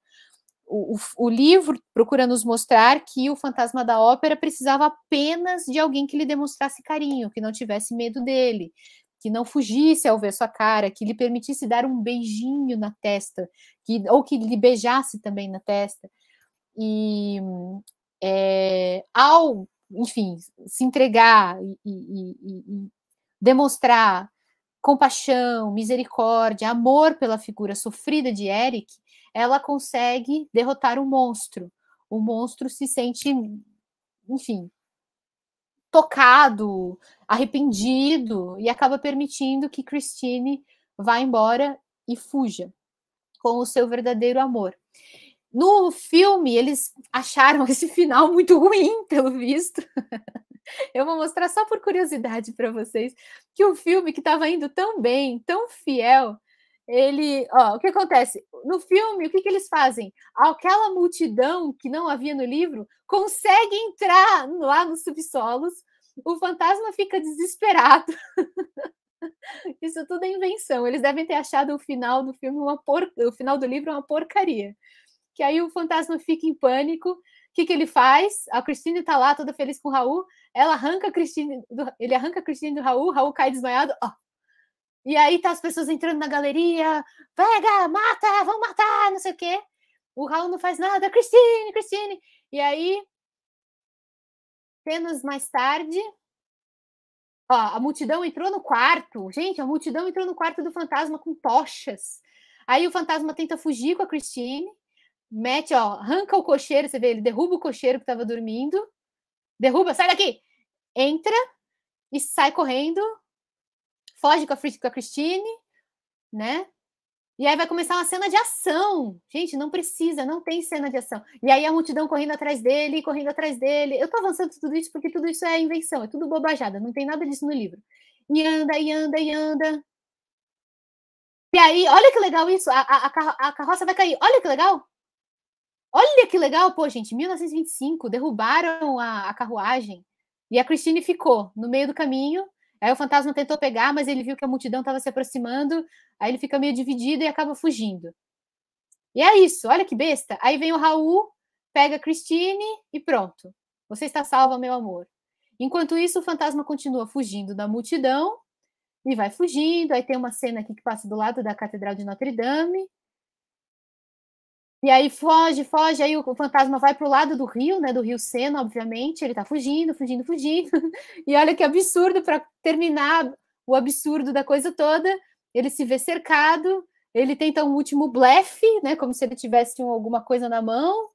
o, o, livro procura nos mostrar que o fantasma da ópera precisava apenas de alguém que lhe demonstrasse carinho, que não tivesse medo dele, que não fugisse ao ver sua cara, que lhe permitisse dar um beijinho na testa, que, ou que lhe beijasse também na testa. E é, ao, enfim, se entregar e, e, e demonstrar compaixão, misericórdia, amor pela figura sofrida de Eric ela consegue derrotar o monstro. O monstro se sente, enfim, tocado, arrependido e acaba permitindo que Christine vá embora e fuja com o seu verdadeiro amor. No filme, eles acharam esse final muito ruim, pelo visto. Eu vou mostrar só por curiosidade para vocês que o um filme que estava indo tão bem, tão fiel, ele, ó, o que acontece? No filme, o que, que eles fazem? Aquela multidão que não havia no livro consegue entrar lá nos subsolos. O fantasma fica desesperado. Isso tudo é invenção. Eles devem ter achado o final do filme uma por... o final do livro uma porcaria. Que aí o fantasma fica em pânico. O que, que ele faz? A Cristina tá lá toda feliz com o Raul. Ela arranca a do... ele arranca a Cristina do Raul, Raul cai desmaiado. Ó, e aí tá as pessoas entrando na galeria, pega, mata, vão matar, não sei o quê. O Raul não faz nada, Cristine, Cristine. E aí, cenas mais tarde, ó, a multidão entrou no quarto. Gente, a multidão entrou no quarto do fantasma com tochas. Aí o fantasma tenta fugir com a Cristine, mete, ó, arranca o cocheiro, você vê, ele derruba o cocheiro que tava dormindo, derruba, sai daqui! Entra e sai correndo, foge com a, com a Christine, né? E aí vai começar uma cena de ação. Gente, não precisa, não tem cena de ação. E aí a multidão correndo atrás dele, correndo atrás dele. Eu tô avançando tudo isso porque tudo isso é invenção, é tudo bobajada, não tem nada disso no livro. E anda, e anda, e anda. E aí, olha que legal isso, a, a, a carroça vai cair. Olha que legal. Olha que legal, pô, gente, 1925, derrubaram a, a carruagem. E a Christine ficou no meio do caminho, Aí o fantasma tentou pegar, mas ele viu que a multidão estava se aproximando, aí ele fica meio dividido e acaba fugindo. E é isso, olha que besta. Aí vem o Raul, pega a Christine e pronto. Você está salva, meu amor. Enquanto isso, o fantasma continua fugindo da multidão e vai fugindo. Aí tem uma cena aqui que passa do lado da Catedral de Notre Dame. E aí foge, foge, aí o fantasma vai pro lado do rio, né? Do rio Sena, obviamente. Ele tá fugindo, fugindo, fugindo. E olha que absurdo para terminar o absurdo da coisa toda. Ele se vê cercado, ele tenta um último blefe, né? Como se ele tivesse alguma coisa na mão.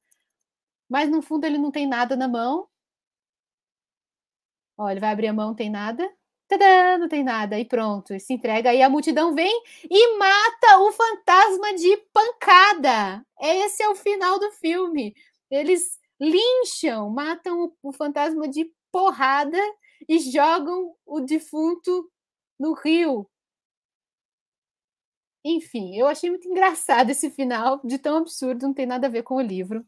Mas no fundo ele não tem nada na mão. Ó, ele vai abrir a mão, não tem nada. Tadã, não tem nada, e pronto, e se entrega, e a multidão vem e mata o fantasma de pancada. Esse é o final do filme. Eles lincham, matam o, fantasma de porrada e jogam o defunto no rio. Enfim, eu achei muito engraçado esse final, de tão absurdo, não tem nada a ver com o livro.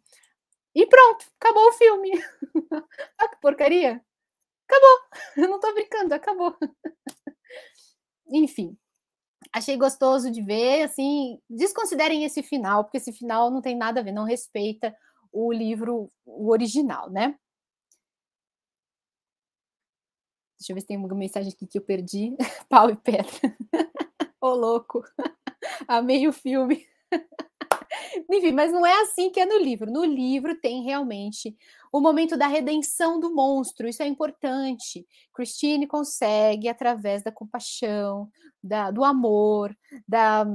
E pronto, acabou o filme. ah, que porcaria! acabou. Eu não tô brincando, acabou. Enfim, achei gostoso de ver, assim, desconsiderem esse final, porque esse final não tem nada a ver, não respeita o livro, o original, né? Deixa eu ver se tem alguma mensagem aqui que eu perdi. Pau e pedra. Ô, oh, louco. Amei o filme. Enfim, mas não é assim que é no livro. No livro tem realmente o momento da redenção do monstro, isso é importante. Christine consegue, através da compaixão, da, do amor, da,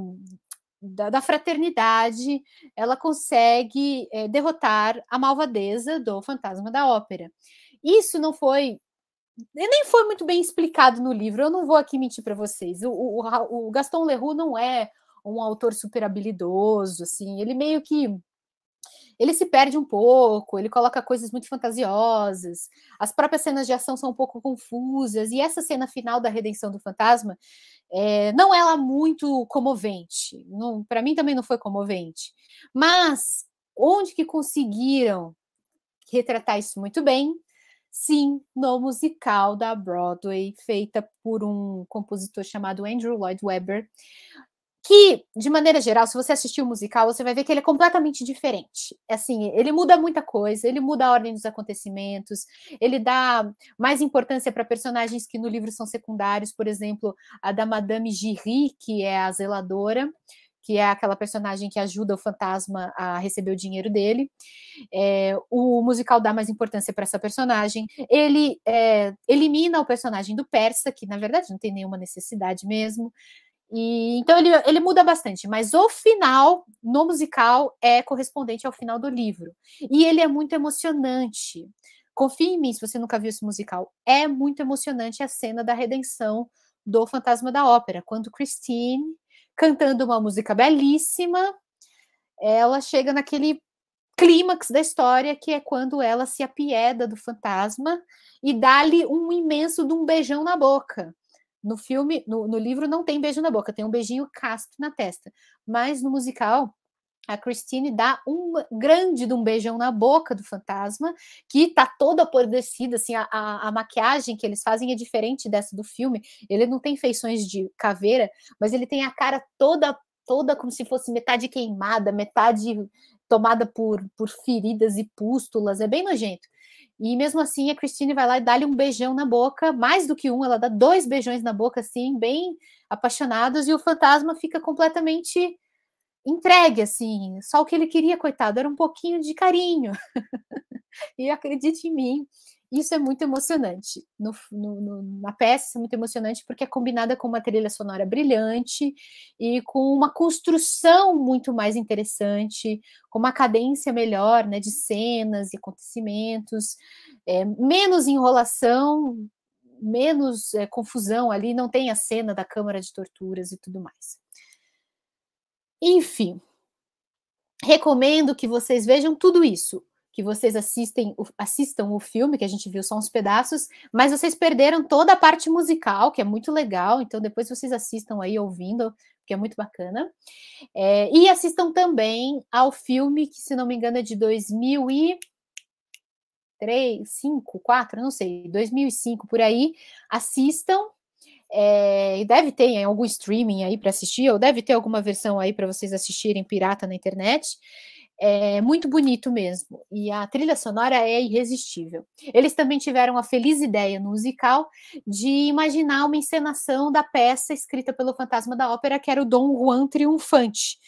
da, da fraternidade, ela consegue é, derrotar a malvadeza do fantasma da ópera. Isso não foi nem foi muito bem explicado no livro, eu não vou aqui mentir para vocês. O, o, o Gaston Leroux não é um autor super habilidoso, assim, ele meio que ele se perde um pouco, ele coloca coisas muito fantasiosas, as próprias cenas de ação são um pouco confusas, e essa cena final da redenção do fantasma é, não é lá muito comovente, para mim também não foi comovente, mas onde que conseguiram retratar isso muito bem? Sim, no musical da Broadway, feita por um compositor chamado Andrew Lloyd Webber, que, de maneira geral, se você assistir o musical, você vai ver que ele é completamente diferente. É assim, ele muda muita coisa, ele muda a ordem dos acontecimentos, ele dá mais importância para personagens que no livro são secundários, por exemplo, a da Madame Giry, que é a zeladora, que é aquela personagem que ajuda o fantasma a receber o dinheiro dele. É, o musical dá mais importância para essa personagem. Ele é, elimina o personagem do Persa, que na verdade não tem nenhuma necessidade mesmo. E, então ele, ele muda bastante, mas o final no musical é correspondente ao final do livro. E ele é muito emocionante. Confie em mim, se você nunca viu esse musical, é muito emocionante a cena da redenção do Fantasma da Ópera, quando Christine, cantando uma música belíssima, ela chega naquele clímax da história, que é quando ela se apieda do fantasma e dá-lhe um imenso de um beijão na boca. No filme, no, no livro não tem beijo na boca, tem um beijinho casto na testa. Mas no musical, a Christine dá um grande de um beijão na boca do fantasma, que tá toda apodrecida, assim, a, a, a, maquiagem que eles fazem é diferente dessa do filme. Ele não tem feições de caveira, mas ele tem a cara toda, toda como se fosse metade queimada, metade tomada por, por feridas e pústulas, é bem nojento. E mesmo assim, a Christine vai lá e dá-lhe um beijão na boca, mais do que um, ela dá dois beijões na boca, assim, bem apaixonados, e o fantasma fica completamente entregue, assim. Só o que ele queria, coitado, era um pouquinho de carinho. e acredite em mim, isso é muito emocionante. No, no, no, na peça, é muito emocionante porque é combinada com uma trilha sonora brilhante e com uma construção muito mais interessante, com uma cadência melhor né, de cenas e acontecimentos, é, menos enrolação, menos é, confusão ali, não tem a cena da Câmara de Torturas e tudo mais. Enfim, recomendo que vocês vejam tudo isso que vocês assistem, assistam o filme, que a gente viu só uns pedaços, mas vocês perderam toda a parte musical, que é muito legal, então depois vocês assistam aí ouvindo, que é muito bacana. É, e assistam também ao filme, que se não me engano é de 2003, 5, 4, não sei, 2005, por aí, assistam, é, deve ter em algum streaming aí para assistir, ou deve ter alguma versão aí para vocês assistirem pirata na internet. É muito bonito mesmo. E a trilha sonora é irresistível. Eles também tiveram a feliz ideia no musical de imaginar uma encenação da peça escrita pelo Fantasma da Ópera, que era o Dom Juan Triunfante,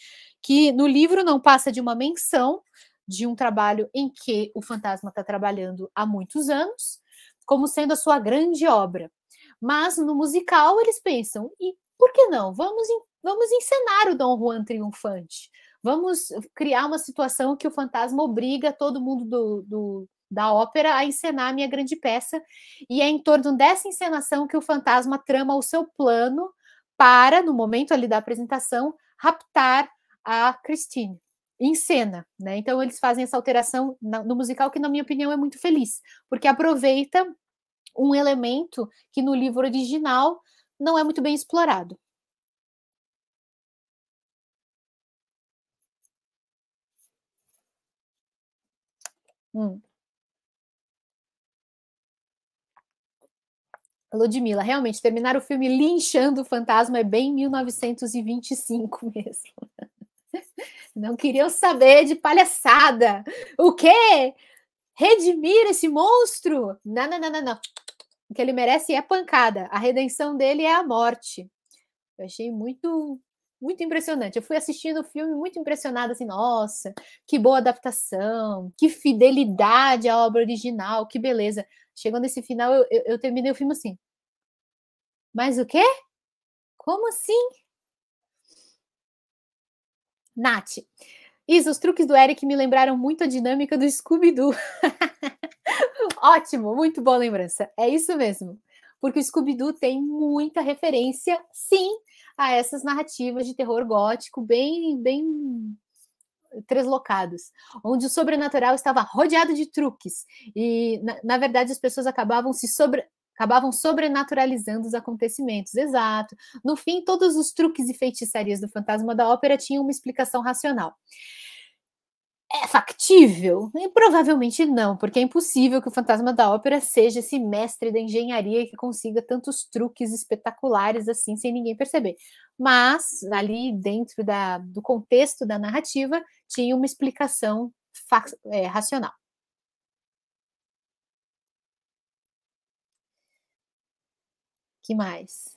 que no livro não passa de uma menção de um trabalho em que o fantasma está trabalhando há muitos anos, como sendo a sua grande obra. Mas no musical eles pensam, e por que não? Vamos, vamos encenar o Dom Juan Triunfante. Vamos criar uma situação que o fantasma obriga todo mundo do, do da ópera a encenar a minha grande peça, e é em torno dessa encenação que o fantasma trama o seu plano para, no momento ali da apresentação, raptar a Christine em cena, né? Então eles fazem essa alteração no musical que, na minha opinião, é muito feliz, porque aproveita um elemento que no livro original não é muito bem explorado. Hum. Ludmilla, realmente, terminar o filme linchando o fantasma é bem 1925 mesmo. Não queriam saber de palhaçada. O quê? Redimir esse monstro? Não, não, não, não, não. O que ele merece é pancada. A redenção dele é a morte. Eu achei muito muito impressionante. Eu fui assistindo o filme muito impressionada, assim, nossa, que boa adaptação, que fidelidade à obra original, que beleza. Chegou nesse final, eu, eu, eu terminei o filme assim. Mas o quê? Como assim? Nath. Isso, os truques do Eric me lembraram muito a dinâmica do Scooby-Doo. Ótimo, muito boa lembrança. É isso mesmo. Porque o Scooby-Doo tem muita referência, sim, a essas narrativas de terror gótico bem, bem treslocados, onde o sobrenatural estava rodeado de truques e, na, na verdade, as pessoas acabavam se sobre, acabavam sobrenaturalizando os acontecimentos. Exato. No fim, todos os truques e feitiçarias do fantasma da ópera tinham uma explicação racional. É factível? E provavelmente não, porque é impossível que o fantasma da ópera seja esse mestre da engenharia que consiga tantos truques espetaculares assim sem ninguém perceber. Mas, ali dentro da, do contexto da narrativa, tinha uma explicação é, racional. que mais?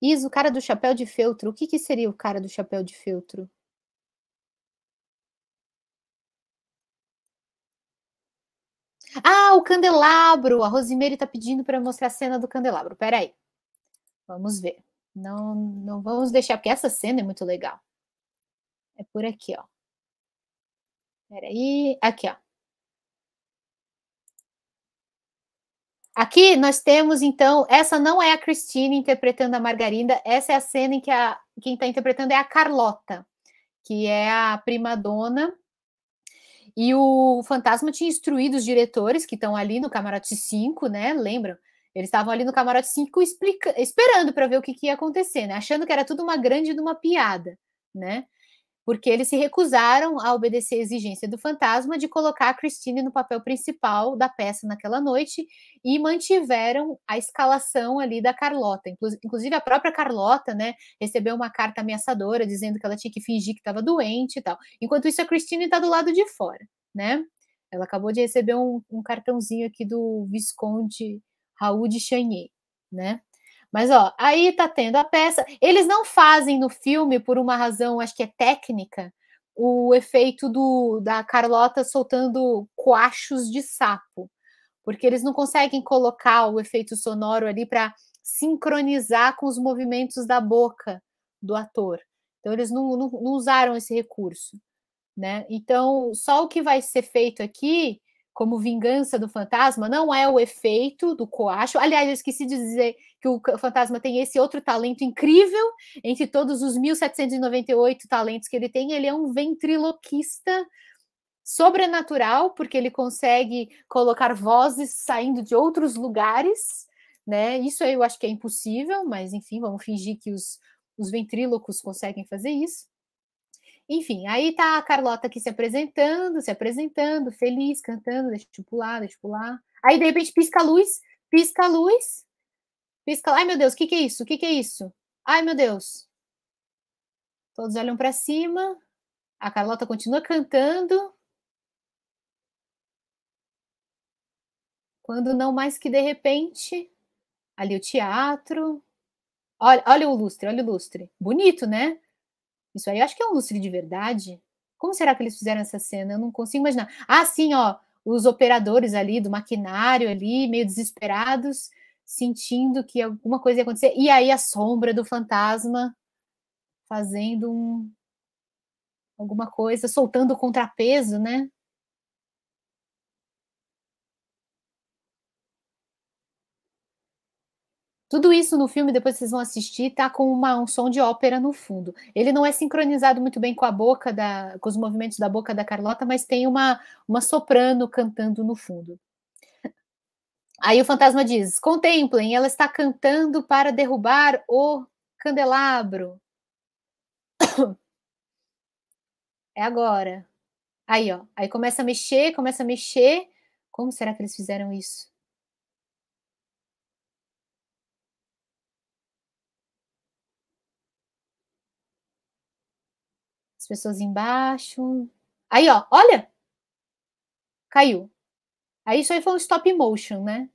Isso, o cara do chapéu de feltro. O que, que seria o cara do chapéu de feltro? Ah, o candelabro! A Rosemary está pedindo para mostrar a cena do candelabro. Peraí. Vamos ver. Não, não vamos deixar, porque essa cena é muito legal. É por aqui, ó. Peraí. Aqui, ó. Aqui nós temos, então, essa não é a Christine interpretando a Margarida, essa é a cena em que a, quem está interpretando é a Carlota, que é a prima dona e o fantasma tinha instruído os diretores que estão ali no camarote 5, né? Lembram? Eles estavam ali no camarote 5 esperando para ver o que, que ia acontecer, né? Achando que era tudo uma grande de uma piada, né? porque eles se recusaram a obedecer a exigência do fantasma de colocar a Christine no papel principal da peça naquela noite e mantiveram a escalação ali da Carlota. Inclusive, a própria Carlota, né, recebeu uma carta ameaçadora dizendo que ela tinha que fingir que estava doente e tal. Enquanto isso, a Christine está do lado de fora, né? Ela acabou de receber um, um cartãozinho aqui do Visconde Raul de Chanier, né? Mas ó, aí tá tendo a peça. Eles não fazem no filme, por uma razão, acho que é técnica, o efeito do, da Carlota soltando coachos de sapo, porque eles não conseguem colocar o efeito sonoro ali para sincronizar com os movimentos da boca do ator. Então eles não, não, não usaram esse recurso, né? Então só o que vai ser feito aqui como vingança do fantasma não é o efeito do coacho. Aliás, eu esqueci de dizer que o fantasma tem esse outro talento incrível, entre todos os 1798 talentos que ele tem, ele é um ventriloquista sobrenatural, porque ele consegue colocar vozes saindo de outros lugares, né? Isso eu acho que é impossível, mas enfim, vamos fingir que os, os ventrílocos conseguem fazer isso. Enfim, aí tá a Carlota aqui se apresentando, se apresentando, feliz, cantando, deixa eu pular, deixa eu pular. Aí de repente pisca a luz, pisca a luz, Pisca lá, ai meu Deus, o que, que é isso? O que, que é isso? Ai meu Deus. Todos olham para cima. A Carlota continua cantando. Quando não mais que de repente, ali o teatro. Olha, olha o lustre, olha o lustre. Bonito, né? Isso aí eu acho que é um lustre de verdade. Como será que eles fizeram essa cena? Eu não consigo imaginar. Ah, sim, ó, os operadores ali do maquinário ali, meio desesperados, sentindo que alguma coisa ia acontecer. E aí a sombra do fantasma fazendo um, alguma coisa, soltando o contrapeso, né? Tudo isso no filme, depois vocês vão assistir, tá com uma, um som de ópera no fundo. Ele não é sincronizado muito bem com a boca da, com os movimentos da boca da Carlota, mas tem uma, uma soprano cantando no fundo. Aí o fantasma diz: Contemplem, ela está cantando para derrubar o candelabro. É agora. Aí, ó. Aí começa a mexer, começa a mexer. Como será que eles fizeram isso? As pessoas embaixo. Aí, ó. Olha! Caiu. Aí isso aí foi um stop motion, né?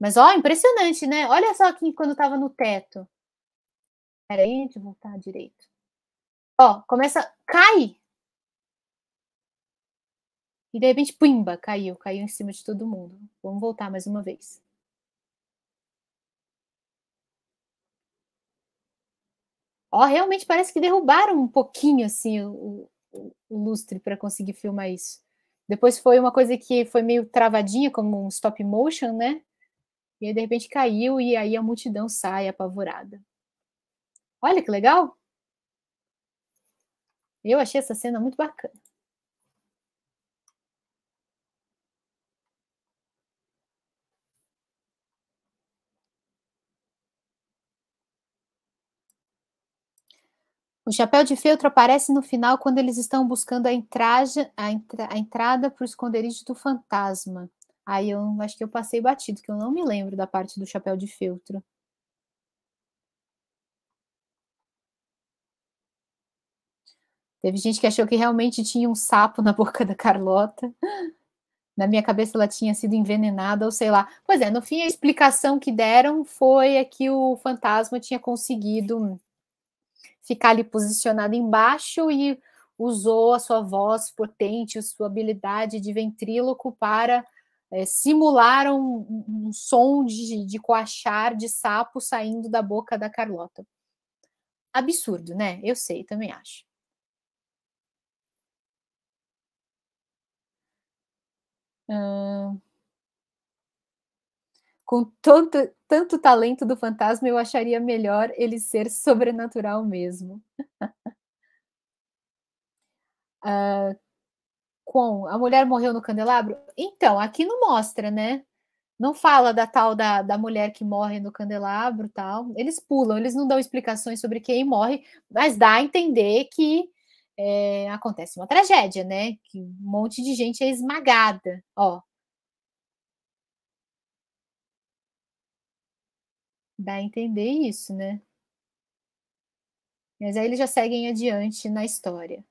Mas ó, impressionante, né? Olha só aqui quando estava no teto. Peraí, deixa eu voltar direito. Ó, começa. Cai! E de repente, pimba, caiu, caiu em cima de todo mundo. Vamos voltar mais uma vez. Ó, realmente parece que derrubaram um pouquinho assim o, o, o lustre para conseguir filmar isso. Depois foi uma coisa que foi meio travadinha, como um stop motion, né? E aí, de repente, caiu e aí a multidão sai apavorada. Olha que legal! Eu achei essa cena muito bacana. O chapéu de feltro aparece no final quando eles estão buscando a, entraja, a, entra, a entrada para o esconderijo do fantasma. Aí eu acho que eu passei batido, que eu não me lembro da parte do chapéu de feltro. Teve gente que achou que realmente tinha um sapo na boca da Carlota. Na minha cabeça ela tinha sido envenenada, ou sei lá. Pois é, no fim a explicação que deram foi a que o fantasma tinha conseguido ficar ali posicionado embaixo e usou a sua voz potente, a sua habilidade de ventríloco para é, simular um, um, som de, de coachar de sapo saindo da boca da Carlota. Absurdo, né? Eu sei, também acho. Hum com tanto, tanto talento do fantasma, eu acharia melhor ele ser sobrenatural mesmo. uh, com a mulher morreu no candelabro? Então, aqui não mostra, né? Não fala da tal da, da mulher que morre no candelabro tal. Eles pulam, eles não dão explicações sobre quem morre, mas dá a entender que é, acontece uma tragédia, né? Que um monte de gente é esmagada. Ó, Dá a entender isso, né? Mas aí eles já seguem adiante na história.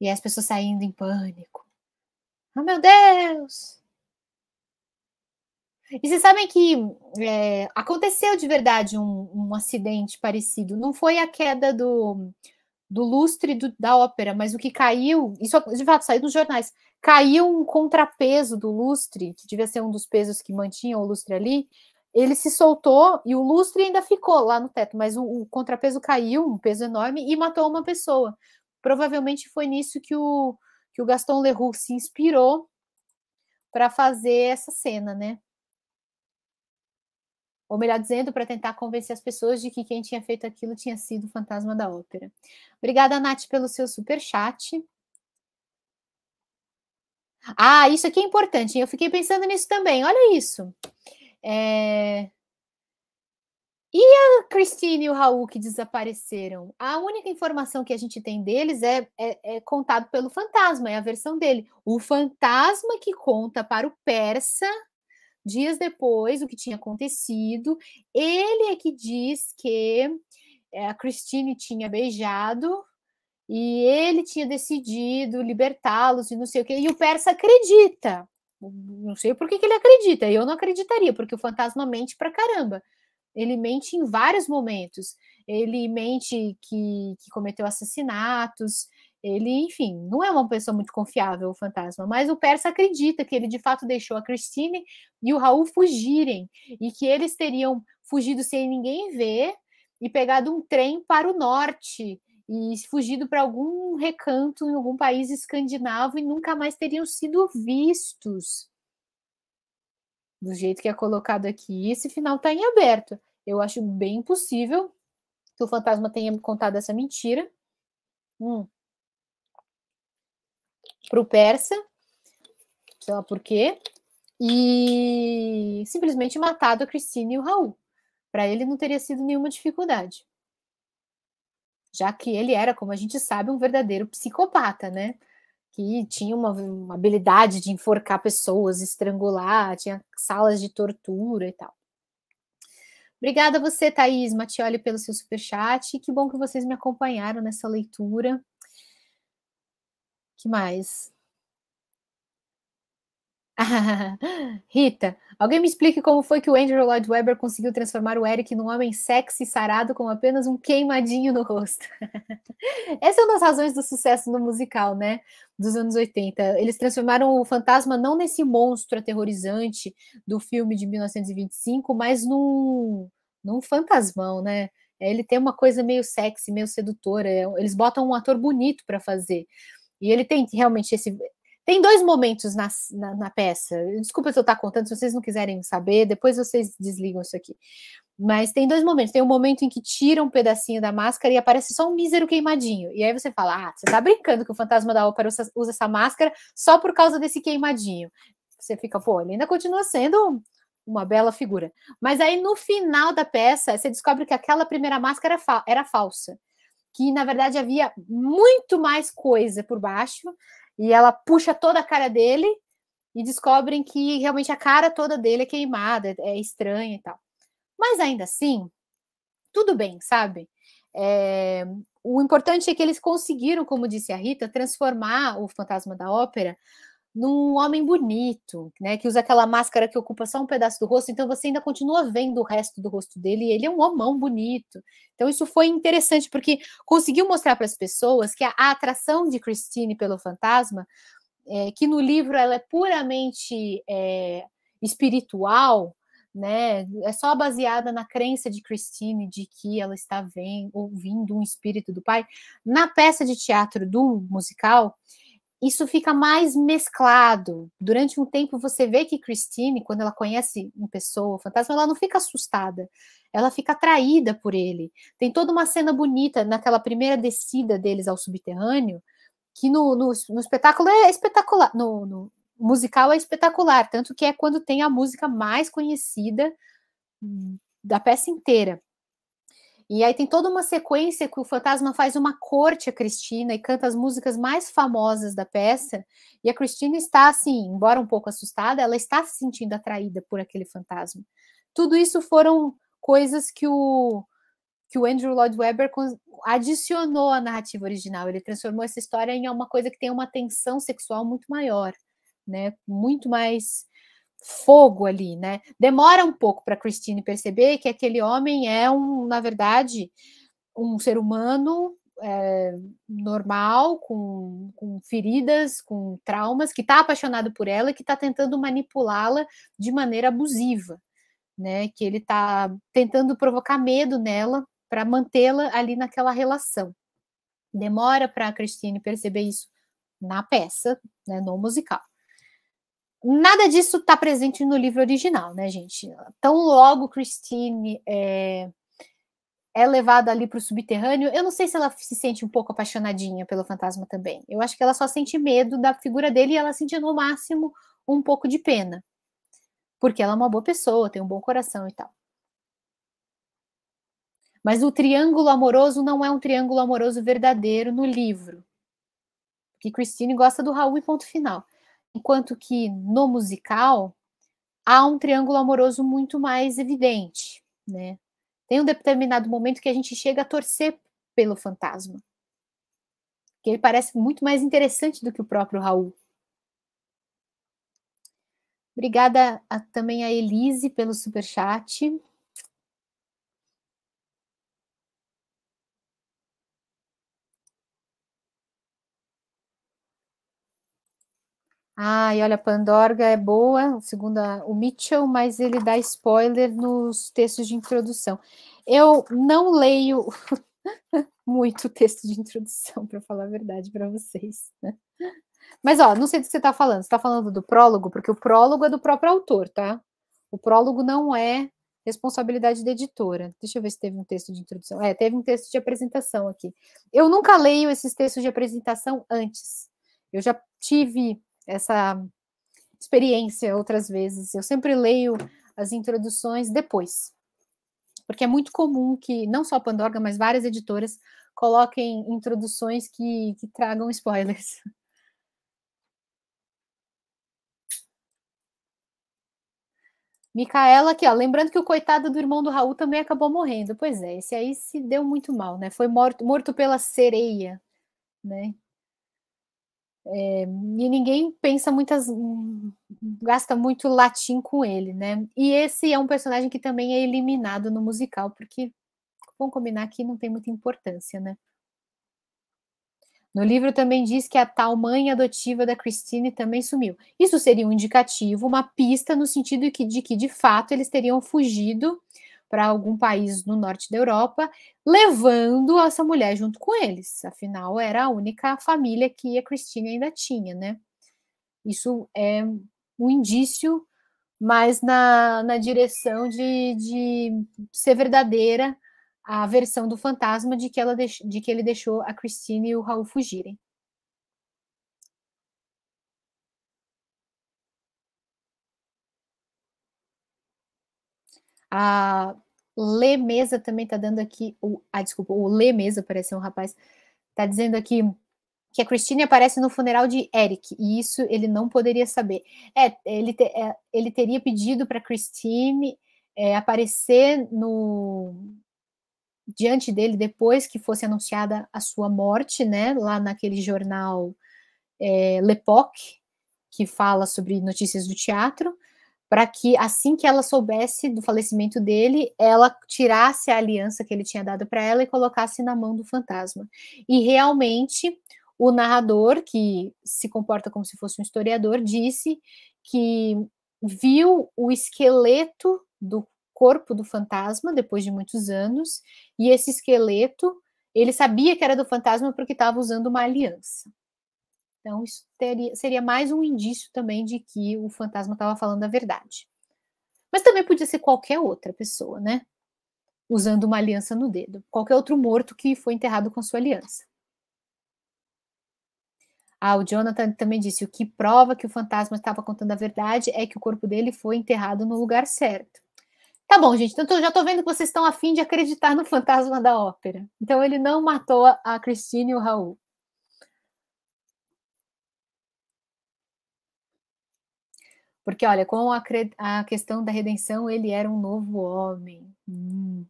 E as pessoas saindo em pânico. Oh, meu Deus! E vocês sabem que é, aconteceu de verdade um, um, acidente parecido. Não foi a queda do, do lustre do, da ópera, mas o que caiu, isso de fato saiu dos jornais, caiu um contrapeso do lustre, que devia ser um dos pesos que mantinha o lustre ali, ele se soltou e o lustre ainda ficou lá no teto, mas o, o contrapeso caiu, um peso enorme, e matou uma pessoa. Provavelmente foi nisso que o, que o Gaston Leroux se inspirou para fazer essa cena, né? Ou melhor dizendo, para tentar convencer as pessoas de que quem tinha feito aquilo tinha sido o fantasma da ópera. Obrigada, Nath, pelo seu super chat. Ah, isso aqui é importante. Eu fiquei pensando nisso também. Olha isso. É... E a Christine e o Raul que desapareceram? A única informação que a gente tem deles é, é, é contado pelo fantasma, é a versão dele. O fantasma que conta para o persa dias depois o que tinha acontecido. Ele é que diz que é, a Christine tinha beijado e ele tinha decidido libertá-los e não sei o que. E o persa acredita. Não sei por que, que ele acredita, eu não acreditaria, porque o fantasma mente pra caramba. Ele mente em vários momentos. Ele mente que, que cometeu assassinatos, ele, enfim, não é uma pessoa muito confiável, o fantasma, mas o Persa acredita que ele de fato deixou a Christine e o Raul fugirem e que eles teriam fugido sem ninguém ver e pegado um trem para o norte e fugido para algum recanto em algum país escandinavo e nunca mais teriam sido vistos. Do jeito que é colocado aqui, esse final está em aberto. Eu acho bem possível que o fantasma tenha contado essa mentira hum. para o persa, sei lá por quê, e simplesmente matado a Cristina e o Raul. Para ele não teria sido nenhuma dificuldade já que ele era, como a gente sabe, um verdadeiro psicopata, né? Que tinha uma, uma habilidade de enforcar pessoas, estrangular, tinha salas de tortura e tal. Obrigada a você, Thaís Matioli, pelo seu superchat. Que bom que vocês me acompanharam nessa leitura. que mais? Rita, alguém me explique como foi que o Andrew Lloyd Webber conseguiu transformar o Eric num homem sexy sarado com apenas um queimadinho no rosto. Essa é uma das razões do sucesso no musical, né? Dos anos 80. Eles transformaram o fantasma não nesse monstro aterrorizante do filme de 1925, mas num, num fantasmão, né? Ele tem uma coisa meio sexy, meio sedutora. É eles botam um ator bonito para fazer. E ele tem realmente esse, tem dois momentos na, na, na peça. Desculpa se eu estar tá contando, se vocês não quiserem saber, depois vocês desligam isso aqui. Mas tem dois momentos. Tem um momento em que tira um pedacinho da máscara e aparece só um mísero queimadinho. E aí você fala: Ah, você tá brincando que o fantasma da ópera usa essa máscara só por causa desse queimadinho. Você fica, pô, ele ainda continua sendo uma bela figura. Mas aí no final da peça, você descobre que aquela primeira máscara era falsa. Que na verdade havia muito mais coisa por baixo e ela puxa toda a cara dele e descobrem que realmente a cara toda dele é queimada, é estranha e tal. Mas ainda assim, tudo bem, sabe? É, o importante é que eles conseguiram, como disse a Rita, transformar o fantasma da ópera num homem bonito, né? Que usa aquela máscara que ocupa só um pedaço do rosto, então você ainda continua vendo o resto do rosto dele, e ele é um homão bonito. Então isso foi interessante, porque conseguiu mostrar para as pessoas que a, a, atração de Christine pelo fantasma, é, que no livro ela é puramente é, espiritual, né? É só baseada na crença de Christine de que ela está vendo, ouvindo um espírito do pai. Na peça de teatro do musical, isso fica mais mesclado. Durante um tempo, você vê que Christine, quando ela conhece uma pessoa, um fantasma, ela não fica assustada, ela fica atraída por ele. Tem toda uma cena bonita naquela primeira descida deles ao subterrâneo, que no, no, no espetáculo é espetacular, no, no musical é espetacular, tanto que é quando tem a música mais conhecida hum, da peça inteira. E aí tem toda uma sequência que o fantasma faz uma corte a Cristina e canta as músicas mais famosas da peça. E a Cristina está assim, embora um pouco assustada, ela está se sentindo atraída por aquele fantasma. Tudo isso foram coisas que o que o Andrew Lloyd Webber adicionou à narrativa original. Ele transformou essa história em uma coisa que tem uma tensão sexual muito maior, né? Muito mais fogo ali, né? Demora um pouco para Christine perceber que aquele homem é um, na verdade, um ser humano é, normal, com, com, feridas, com traumas, que está apaixonado por ela, que está tentando manipulá-la de maneira abusiva, né? Que ele está tentando provocar medo nela para mantê-la ali naquela relação. Demora para a Christine perceber isso na peça, né, no musical. Nada disso está presente no livro original, né, gente? Tão logo Christine é, é levada ali para o subterrâneo, eu não sei se ela se sente um pouco apaixonadinha pelo fantasma também. Eu acho que ela só sente medo da figura dele e ela sente no máximo um pouco de pena. Porque ela é uma boa pessoa, tem um bom coração e tal. Mas o triângulo amoroso não é um triângulo amoroso verdadeiro no livro. Porque Christine gosta do Raul e ponto final enquanto que no musical há um triângulo amoroso muito mais evidente, né? Tem um determinado momento que a gente chega a torcer pelo fantasma, que ele parece muito mais interessante do que o próprio Raul. Obrigada a, também a Elise pelo super chat. Ah, e olha, Pandorga é boa, segundo a, o Mitchell, mas ele dá spoiler nos textos de introdução. Eu não leio muito texto de introdução, para falar a verdade para vocês. Né? Mas, ó, não sei do que você está falando. Você está falando do prólogo? Porque o prólogo é do próprio autor, tá? O prólogo não é responsabilidade da editora. Deixa eu ver se teve um texto de introdução. É, teve um texto de apresentação aqui. Eu nunca leio esses textos de apresentação antes. Eu já tive essa experiência outras vezes. Eu sempre leio as introduções depois, porque é muito comum que não só a Pandorga, mas várias editoras coloquem introduções que, que tragam spoilers. Micaela aqui, ó, lembrando que o coitado do irmão do Raul também acabou morrendo. Pois é, esse aí se deu muito mal, né? Foi morto, morto pela sereia, né? É, e ninguém pensa muitas. gasta muito latim com ele, né? E esse é um personagem que também é eliminado no musical, porque vamos combinar que não tem muita importância, né? No livro também diz que a tal mãe adotiva da Christine também sumiu. Isso seria um indicativo, uma pista no sentido de que, de, que, de fato, eles teriam fugido para algum país no norte da Europa, levando essa mulher junto com eles. Afinal, era a única família que a Cristina ainda tinha, né? Isso é um indício, mais na, na direção de, de ser verdadeira a versão do fantasma de que, ela de que ele deixou a Cristina e o Raul fugirem. A Lê Mesa também está dando aqui. O, ah, desculpa, o Lê Mesa, parece um rapaz, está dizendo aqui que a Christine aparece no funeral de Eric, e isso ele não poderia saber. É, ele, te, é, ele teria pedido para Christine é, aparecer no diante dele depois que fosse anunciada a sua morte, né? Lá naquele jornal é, L'Epoque, que fala sobre notícias do teatro para que assim que ela soubesse do falecimento dele, ela tirasse a aliança que ele tinha dado para ela e colocasse na mão do fantasma. E realmente o narrador, que se comporta como se fosse um historiador, disse que viu o esqueleto do corpo do fantasma depois de muitos anos, e esse esqueleto, ele sabia que era do fantasma porque estava usando uma aliança. Então, isso teria, seria mais um indício também de que o fantasma estava falando a verdade. Mas também podia ser qualquer outra pessoa, né? Usando uma aliança no dedo. Qualquer outro morto que foi enterrado com sua aliança. Ah, o Jonathan também disse: o que prova que o fantasma estava contando a verdade é que o corpo dele foi enterrado no lugar certo. Tá bom, gente. Então eu já tô vendo que vocês estão afim de acreditar no fantasma da ópera. Então ele não matou a Christine e o Raul. Porque, olha, com a, a questão da redenção, ele era um novo homem. Hum.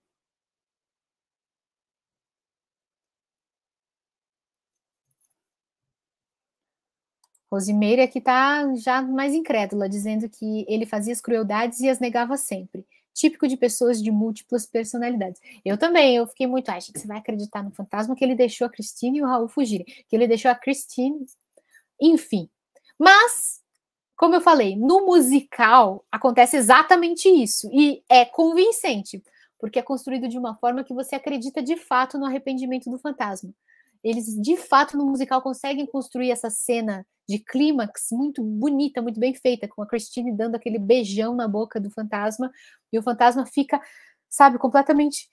Rosimeira que está já mais incrédula, dizendo que ele fazia as crueldades e as negava sempre. Típico de pessoas de múltiplas personalidades. Eu também, eu fiquei muito. acho que você vai acreditar no fantasma que ele deixou a Cristina e o Raul fugirem, que ele deixou a Cristina Enfim. Mas como eu falei, no musical acontece exatamente isso e é convincente, porque é construído de uma forma que você acredita de fato no arrependimento do fantasma. Eles de fato no musical conseguem construir essa cena de clímax muito bonita, muito bem feita, com a Christine dando aquele beijão na boca do fantasma e o fantasma fica, sabe, completamente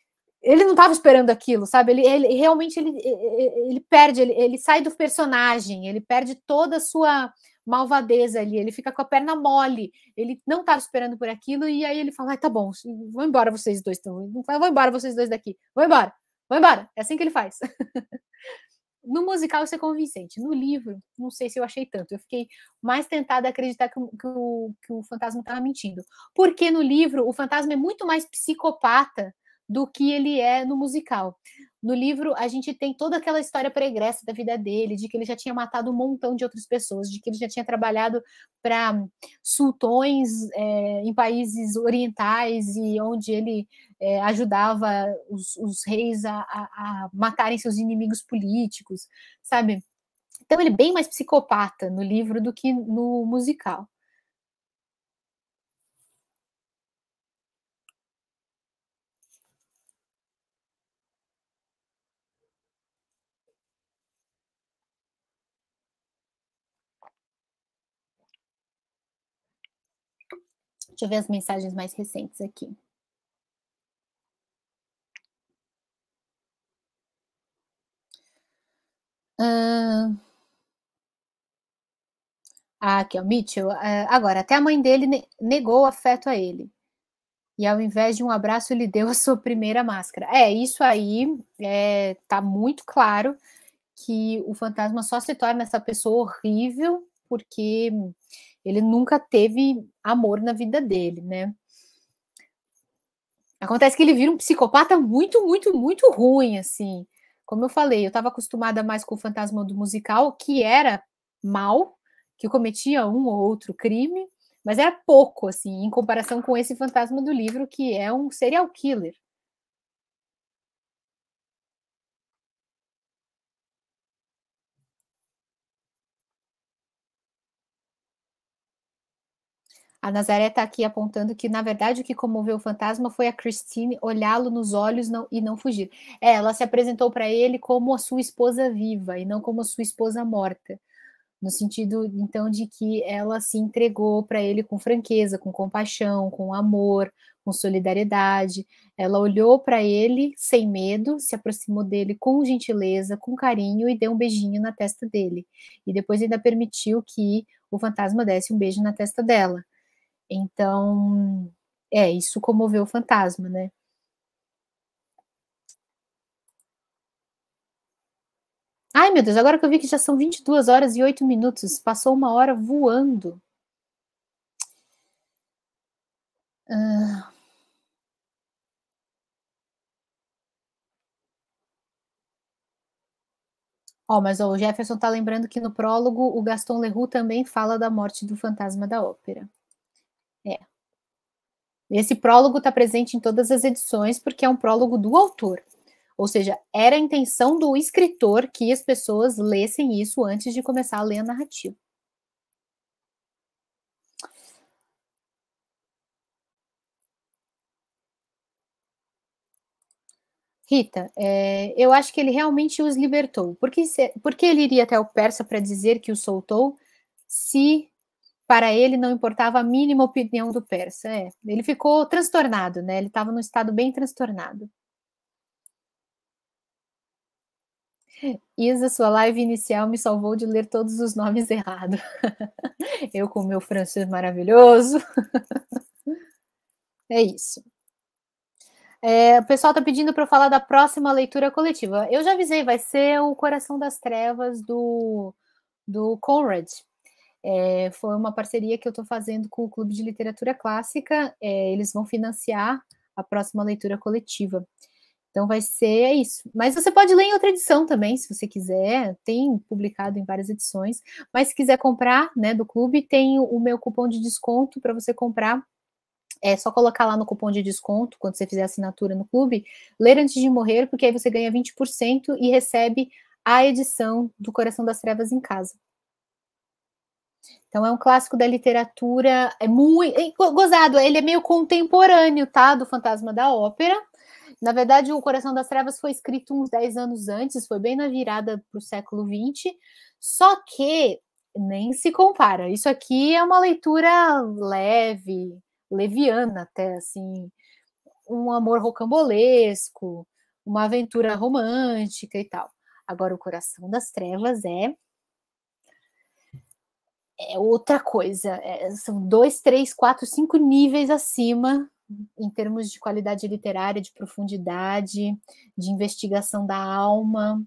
ele não estava esperando aquilo, sabe? Ele, ele realmente ele, ele perde, ele, ele, sai do personagem, ele perde toda a sua malvadeza ali, ele fica com a perna mole, ele não estava esperando por aquilo, e aí ele fala: ah, tá bom, vou embora vocês dois, tão, vou embora vocês dois daqui, vou embora, vou embora. É assim que ele faz. no musical isso é convincente, no livro, não sei se eu achei tanto, eu fiquei mais tentada a acreditar que, que o, que o fantasma estava mentindo, porque no livro o fantasma é muito mais psicopata do que ele é no musical. No livro, a gente tem toda aquela história pregressa da vida dele, de que ele já tinha matado um montão de outras pessoas, de que ele já tinha trabalhado para sultões é, em países orientais e onde ele é, ajudava os, os reis a, a, a matarem seus inimigos políticos, sabe? Então ele é bem mais psicopata no livro do que no musical. Deixa eu ver as mensagens mais recentes aqui. Uh... Ah, aqui, o Mitchell. Uh, agora, até a mãe dele ne negou o afeto a ele. E ao invés de um abraço, ele deu a sua primeira máscara. É, isso aí é, tá muito claro que o fantasma só se torna essa pessoa horrível porque ele nunca teve amor na vida dele, né? Acontece que ele vira um psicopata muito, muito, muito ruim, assim. Como eu falei, eu estava acostumada mais com o fantasma do musical, que era mal, que cometia um ou outro crime, mas era pouco, assim, em comparação com esse fantasma do livro, que é um serial killer. A Nazaré está aqui apontando que, na verdade, o que comoveu o fantasma foi a Christine olhá-lo nos olhos não, e não fugir. É, ela se apresentou para ele como a sua esposa viva e não como a sua esposa morta. No sentido, então, de que ela se entregou para ele com franqueza, com compaixão, com amor, com solidariedade. Ela olhou para ele sem medo, se aproximou dele com gentileza, com carinho e deu um beijinho na testa dele. E depois ainda permitiu que o fantasma desse um beijo na testa dela. Então, é, isso comoveu o fantasma, né? Ai, meu Deus, agora que eu vi que já são 22 horas e 8 minutos, passou uma hora voando. Ah. mas o Jefferson está lembrando que no prólogo o Gaston Leroux também fala da morte do fantasma da ópera. Esse prólogo está presente em todas as edições porque é um prólogo do autor. Ou seja, era a intenção do escritor que as pessoas lessem isso antes de começar a ler a narrativa. Rita, é, eu acho que ele realmente os libertou. Por que, por que ele iria até o persa para dizer que o soltou se para ele não importava a mínima opinião do persa. É, ele ficou transtornado, né? Ele estava num estado bem transtornado. Isa, sua live inicial me salvou de ler todos os nomes errado. Eu com meu francês maravilhoso. É isso. É, o pessoal está pedindo para eu falar da próxima leitura coletiva. Eu já avisei, vai ser o Coração das Trevas do, do Conrad, é, foi uma parceria que eu estou fazendo com o Clube de Literatura Clássica. É, eles vão financiar a próxima leitura coletiva. Então vai ser é isso. Mas você pode ler em outra edição também, se você quiser. Tem publicado em várias edições. Mas se quiser comprar, né, do clube, tem o meu cupom de desconto para você comprar. É só colocar lá no cupom de desconto quando você fizer assinatura no clube, ler antes de morrer, porque aí você ganha 20% e recebe a edição do Coração das Trevas em casa. Então é um clássico da literatura, é muito é gozado, ele é meio contemporâneo, tá, do Fantasma da Ópera. Na verdade, o Coração das Trevas foi escrito uns 10 anos antes, foi bem na virada para o século XX, só que nem se compara. Isso aqui é uma leitura leve, leviana até, assim, um amor rocambolesco, uma aventura romântica e tal. Agora, o Coração das Trevas é é outra coisa. É, são dois, três, quatro, cinco níveis acima em termos de qualidade literária, de profundidade, de investigação da alma.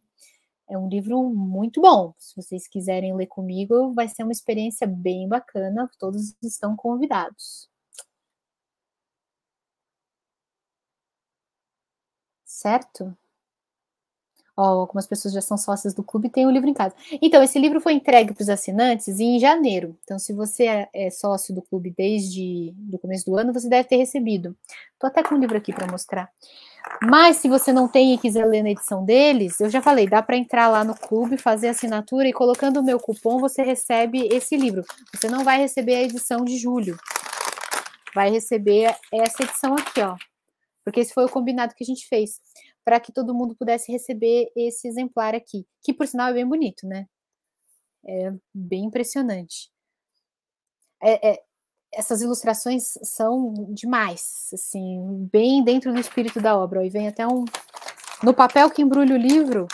É um livro muito bom. Se vocês quiserem ler comigo, vai ser uma experiência bem bacana. Todos estão convidados. Certo? algumas pessoas já são sócias do clube e têm o livro em casa. Então, esse livro foi entregue para os assinantes em janeiro. Então, se você é, é sócio do clube desde o começo do ano, você deve ter recebido. Estou até com o livro aqui para mostrar. Mas se você não tem e quiser ler na edição deles, eu já falei, dá para entrar lá no clube, fazer assinatura e colocando o meu cupom você recebe esse livro. Você não vai receber a edição de julho. Vai receber essa edição aqui, ó. Porque esse foi o combinado que a gente fez para que todo mundo pudesse receber esse exemplar aqui, que por sinal é bem bonito, né? É bem impressionante. É, é, essas ilustrações são demais, assim, bem dentro do espírito da obra. E vem até um. No papel que embrulha o livro,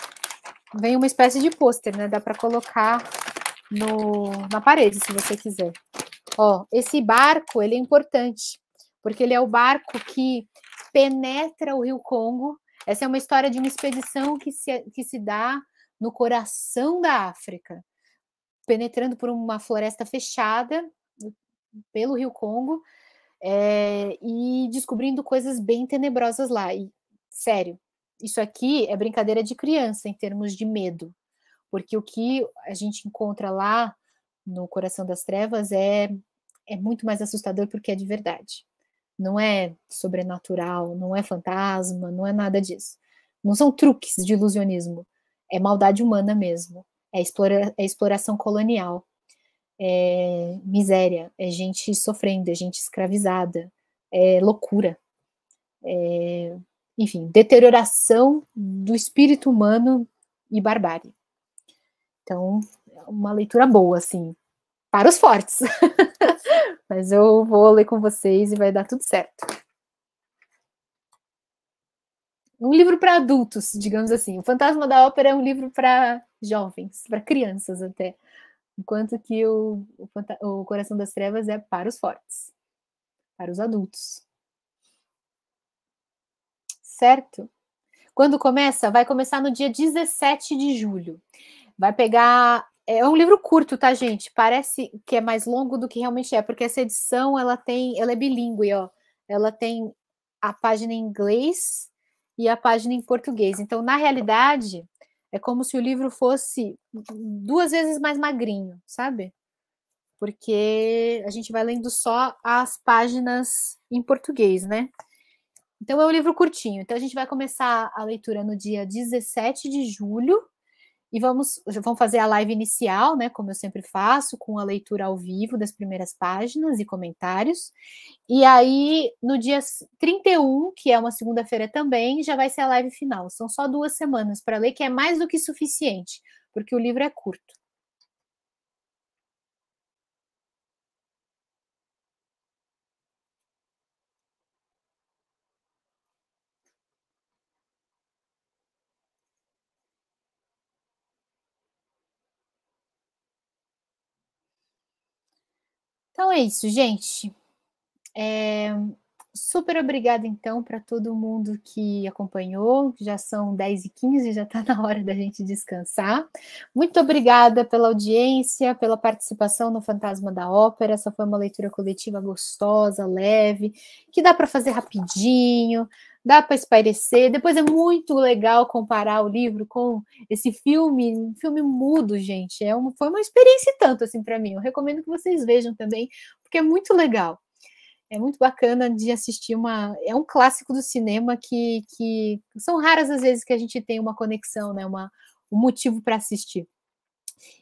vem uma espécie de pôster, né? Dá para colocar no, na parede, se você quiser. Ó, esse barco, ele é importante, porque ele é o barco que penetra o Rio Congo essa é uma história de uma expedição que se, que se dá no coração da África, penetrando por uma floresta fechada pelo Rio Congo é, e descobrindo coisas bem tenebrosas lá. E, sério, isso aqui é brincadeira de criança em termos de medo, porque o que a gente encontra lá no coração das trevas é, é muito mais assustador porque é de verdade não é sobrenatural, não é fantasma, não é nada disso. Não são truques de ilusionismo, é maldade humana mesmo, é, explora, é exploração colonial, é miséria, é gente sofrendo, é gente escravizada, é loucura, é, enfim, deterioração do espírito humano e barbárie. Então, é uma leitura boa, assim, para os fortes. Mas eu vou ler com vocês e vai dar tudo certo. Um livro para adultos, digamos assim. O Fantasma da Ópera é um livro para jovens, para crianças até. Enquanto que o, o, o Coração das Trevas é para os fortes, para os adultos. Certo? Quando começa? Vai começar no dia 17 de julho. Vai pegar é, é um livro curto, tá, gente? Parece que é mais longo do que realmente é, porque essa edição ela tem, ela é bilíngue, ó. Ela tem a página em inglês e a página em português. Então, na realidade, é como se o livro fosse duas vezes mais magrinho, sabe? Porque a gente vai lendo só as páginas em português, né? Então é um livro curtinho. Então a gente vai começar a leitura no dia 17 de julho e vamos, vamos fazer a live inicial, né, como eu sempre faço, com a leitura ao vivo das primeiras páginas e comentários. E aí, no dia 31, que é uma segunda-feira também, já vai ser a live final. São só duas semanas para ler, que é mais do que suficiente, porque o livro é curto. Então é isso, gente. É, Super obrigada, então, para todo mundo que acompanhou. Já são 10 e 15 já está na hora da gente descansar. Muito obrigada pela audiência, pela participação no Fantasma da Ópera. Essa foi uma leitura coletiva gostosa, leve, que dá para fazer rapidinho, dá para espairecer. Depois é muito legal comparar o livro com esse filme, um filme mudo, gente. É uma, foi uma experiência tanto assim para mim. Eu recomendo que vocês vejam também, porque é muito legal é muito bacana de assistir uma. É um clássico do cinema que, que são raras as vezes que a gente tem uma conexão, né? Uma, um motivo para assistir.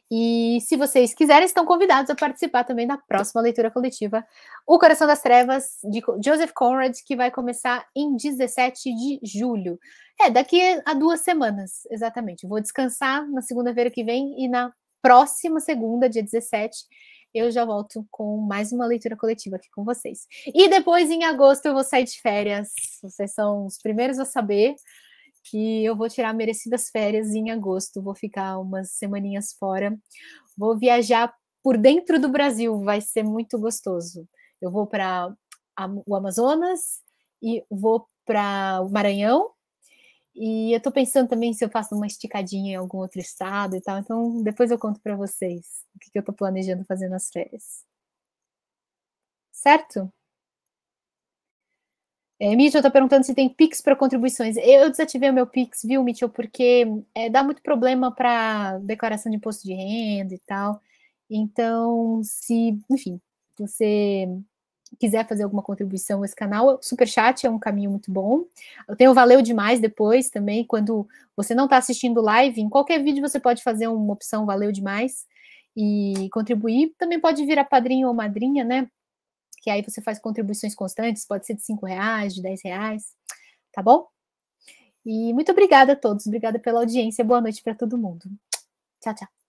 E se vocês quiserem, estão convidados a participar também da próxima leitura coletiva, O Coração das Trevas, de Joseph Conrad, que vai começar em 17 de julho. É, daqui a duas semanas, exatamente. Vou descansar na segunda-feira que vem e na próxima segunda, dia 17, eu já volto com mais uma leitura coletiva aqui com vocês. E depois, em agosto, eu vou sair de férias. Vocês são os primeiros a saber que eu vou tirar merecidas férias em agosto. Vou ficar umas semaninhas fora. Vou viajar por dentro do Brasil. Vai ser muito gostoso. Eu vou para o Amazonas e vou para o Maranhão e eu tô pensando também se eu faço uma esticadinha em algum outro estado e tal. Então, depois eu conto para vocês o que, que eu tô planejando fazer nas férias. Certo? É, Mitchell tá perguntando se tem Pix para contribuições. Eu desativei o meu Pix, viu, Mitchell? Porque é, dá muito problema para declaração de imposto de renda e tal. Então, se, enfim, você quiser fazer alguma contribuição, esse canal, super chat é um caminho muito bom. Eu tenho valeu demais depois também, quando você não está assistindo live, em qualquer vídeo você pode fazer uma opção valeu demais e contribuir. Também pode virar padrinho ou madrinha, né? Que aí você faz contribuições constantes, pode ser de cinco reais, de 10 reais, tá bom? E muito obrigada a todos, obrigada pela audiência, boa noite para todo mundo. Tchau, tchau.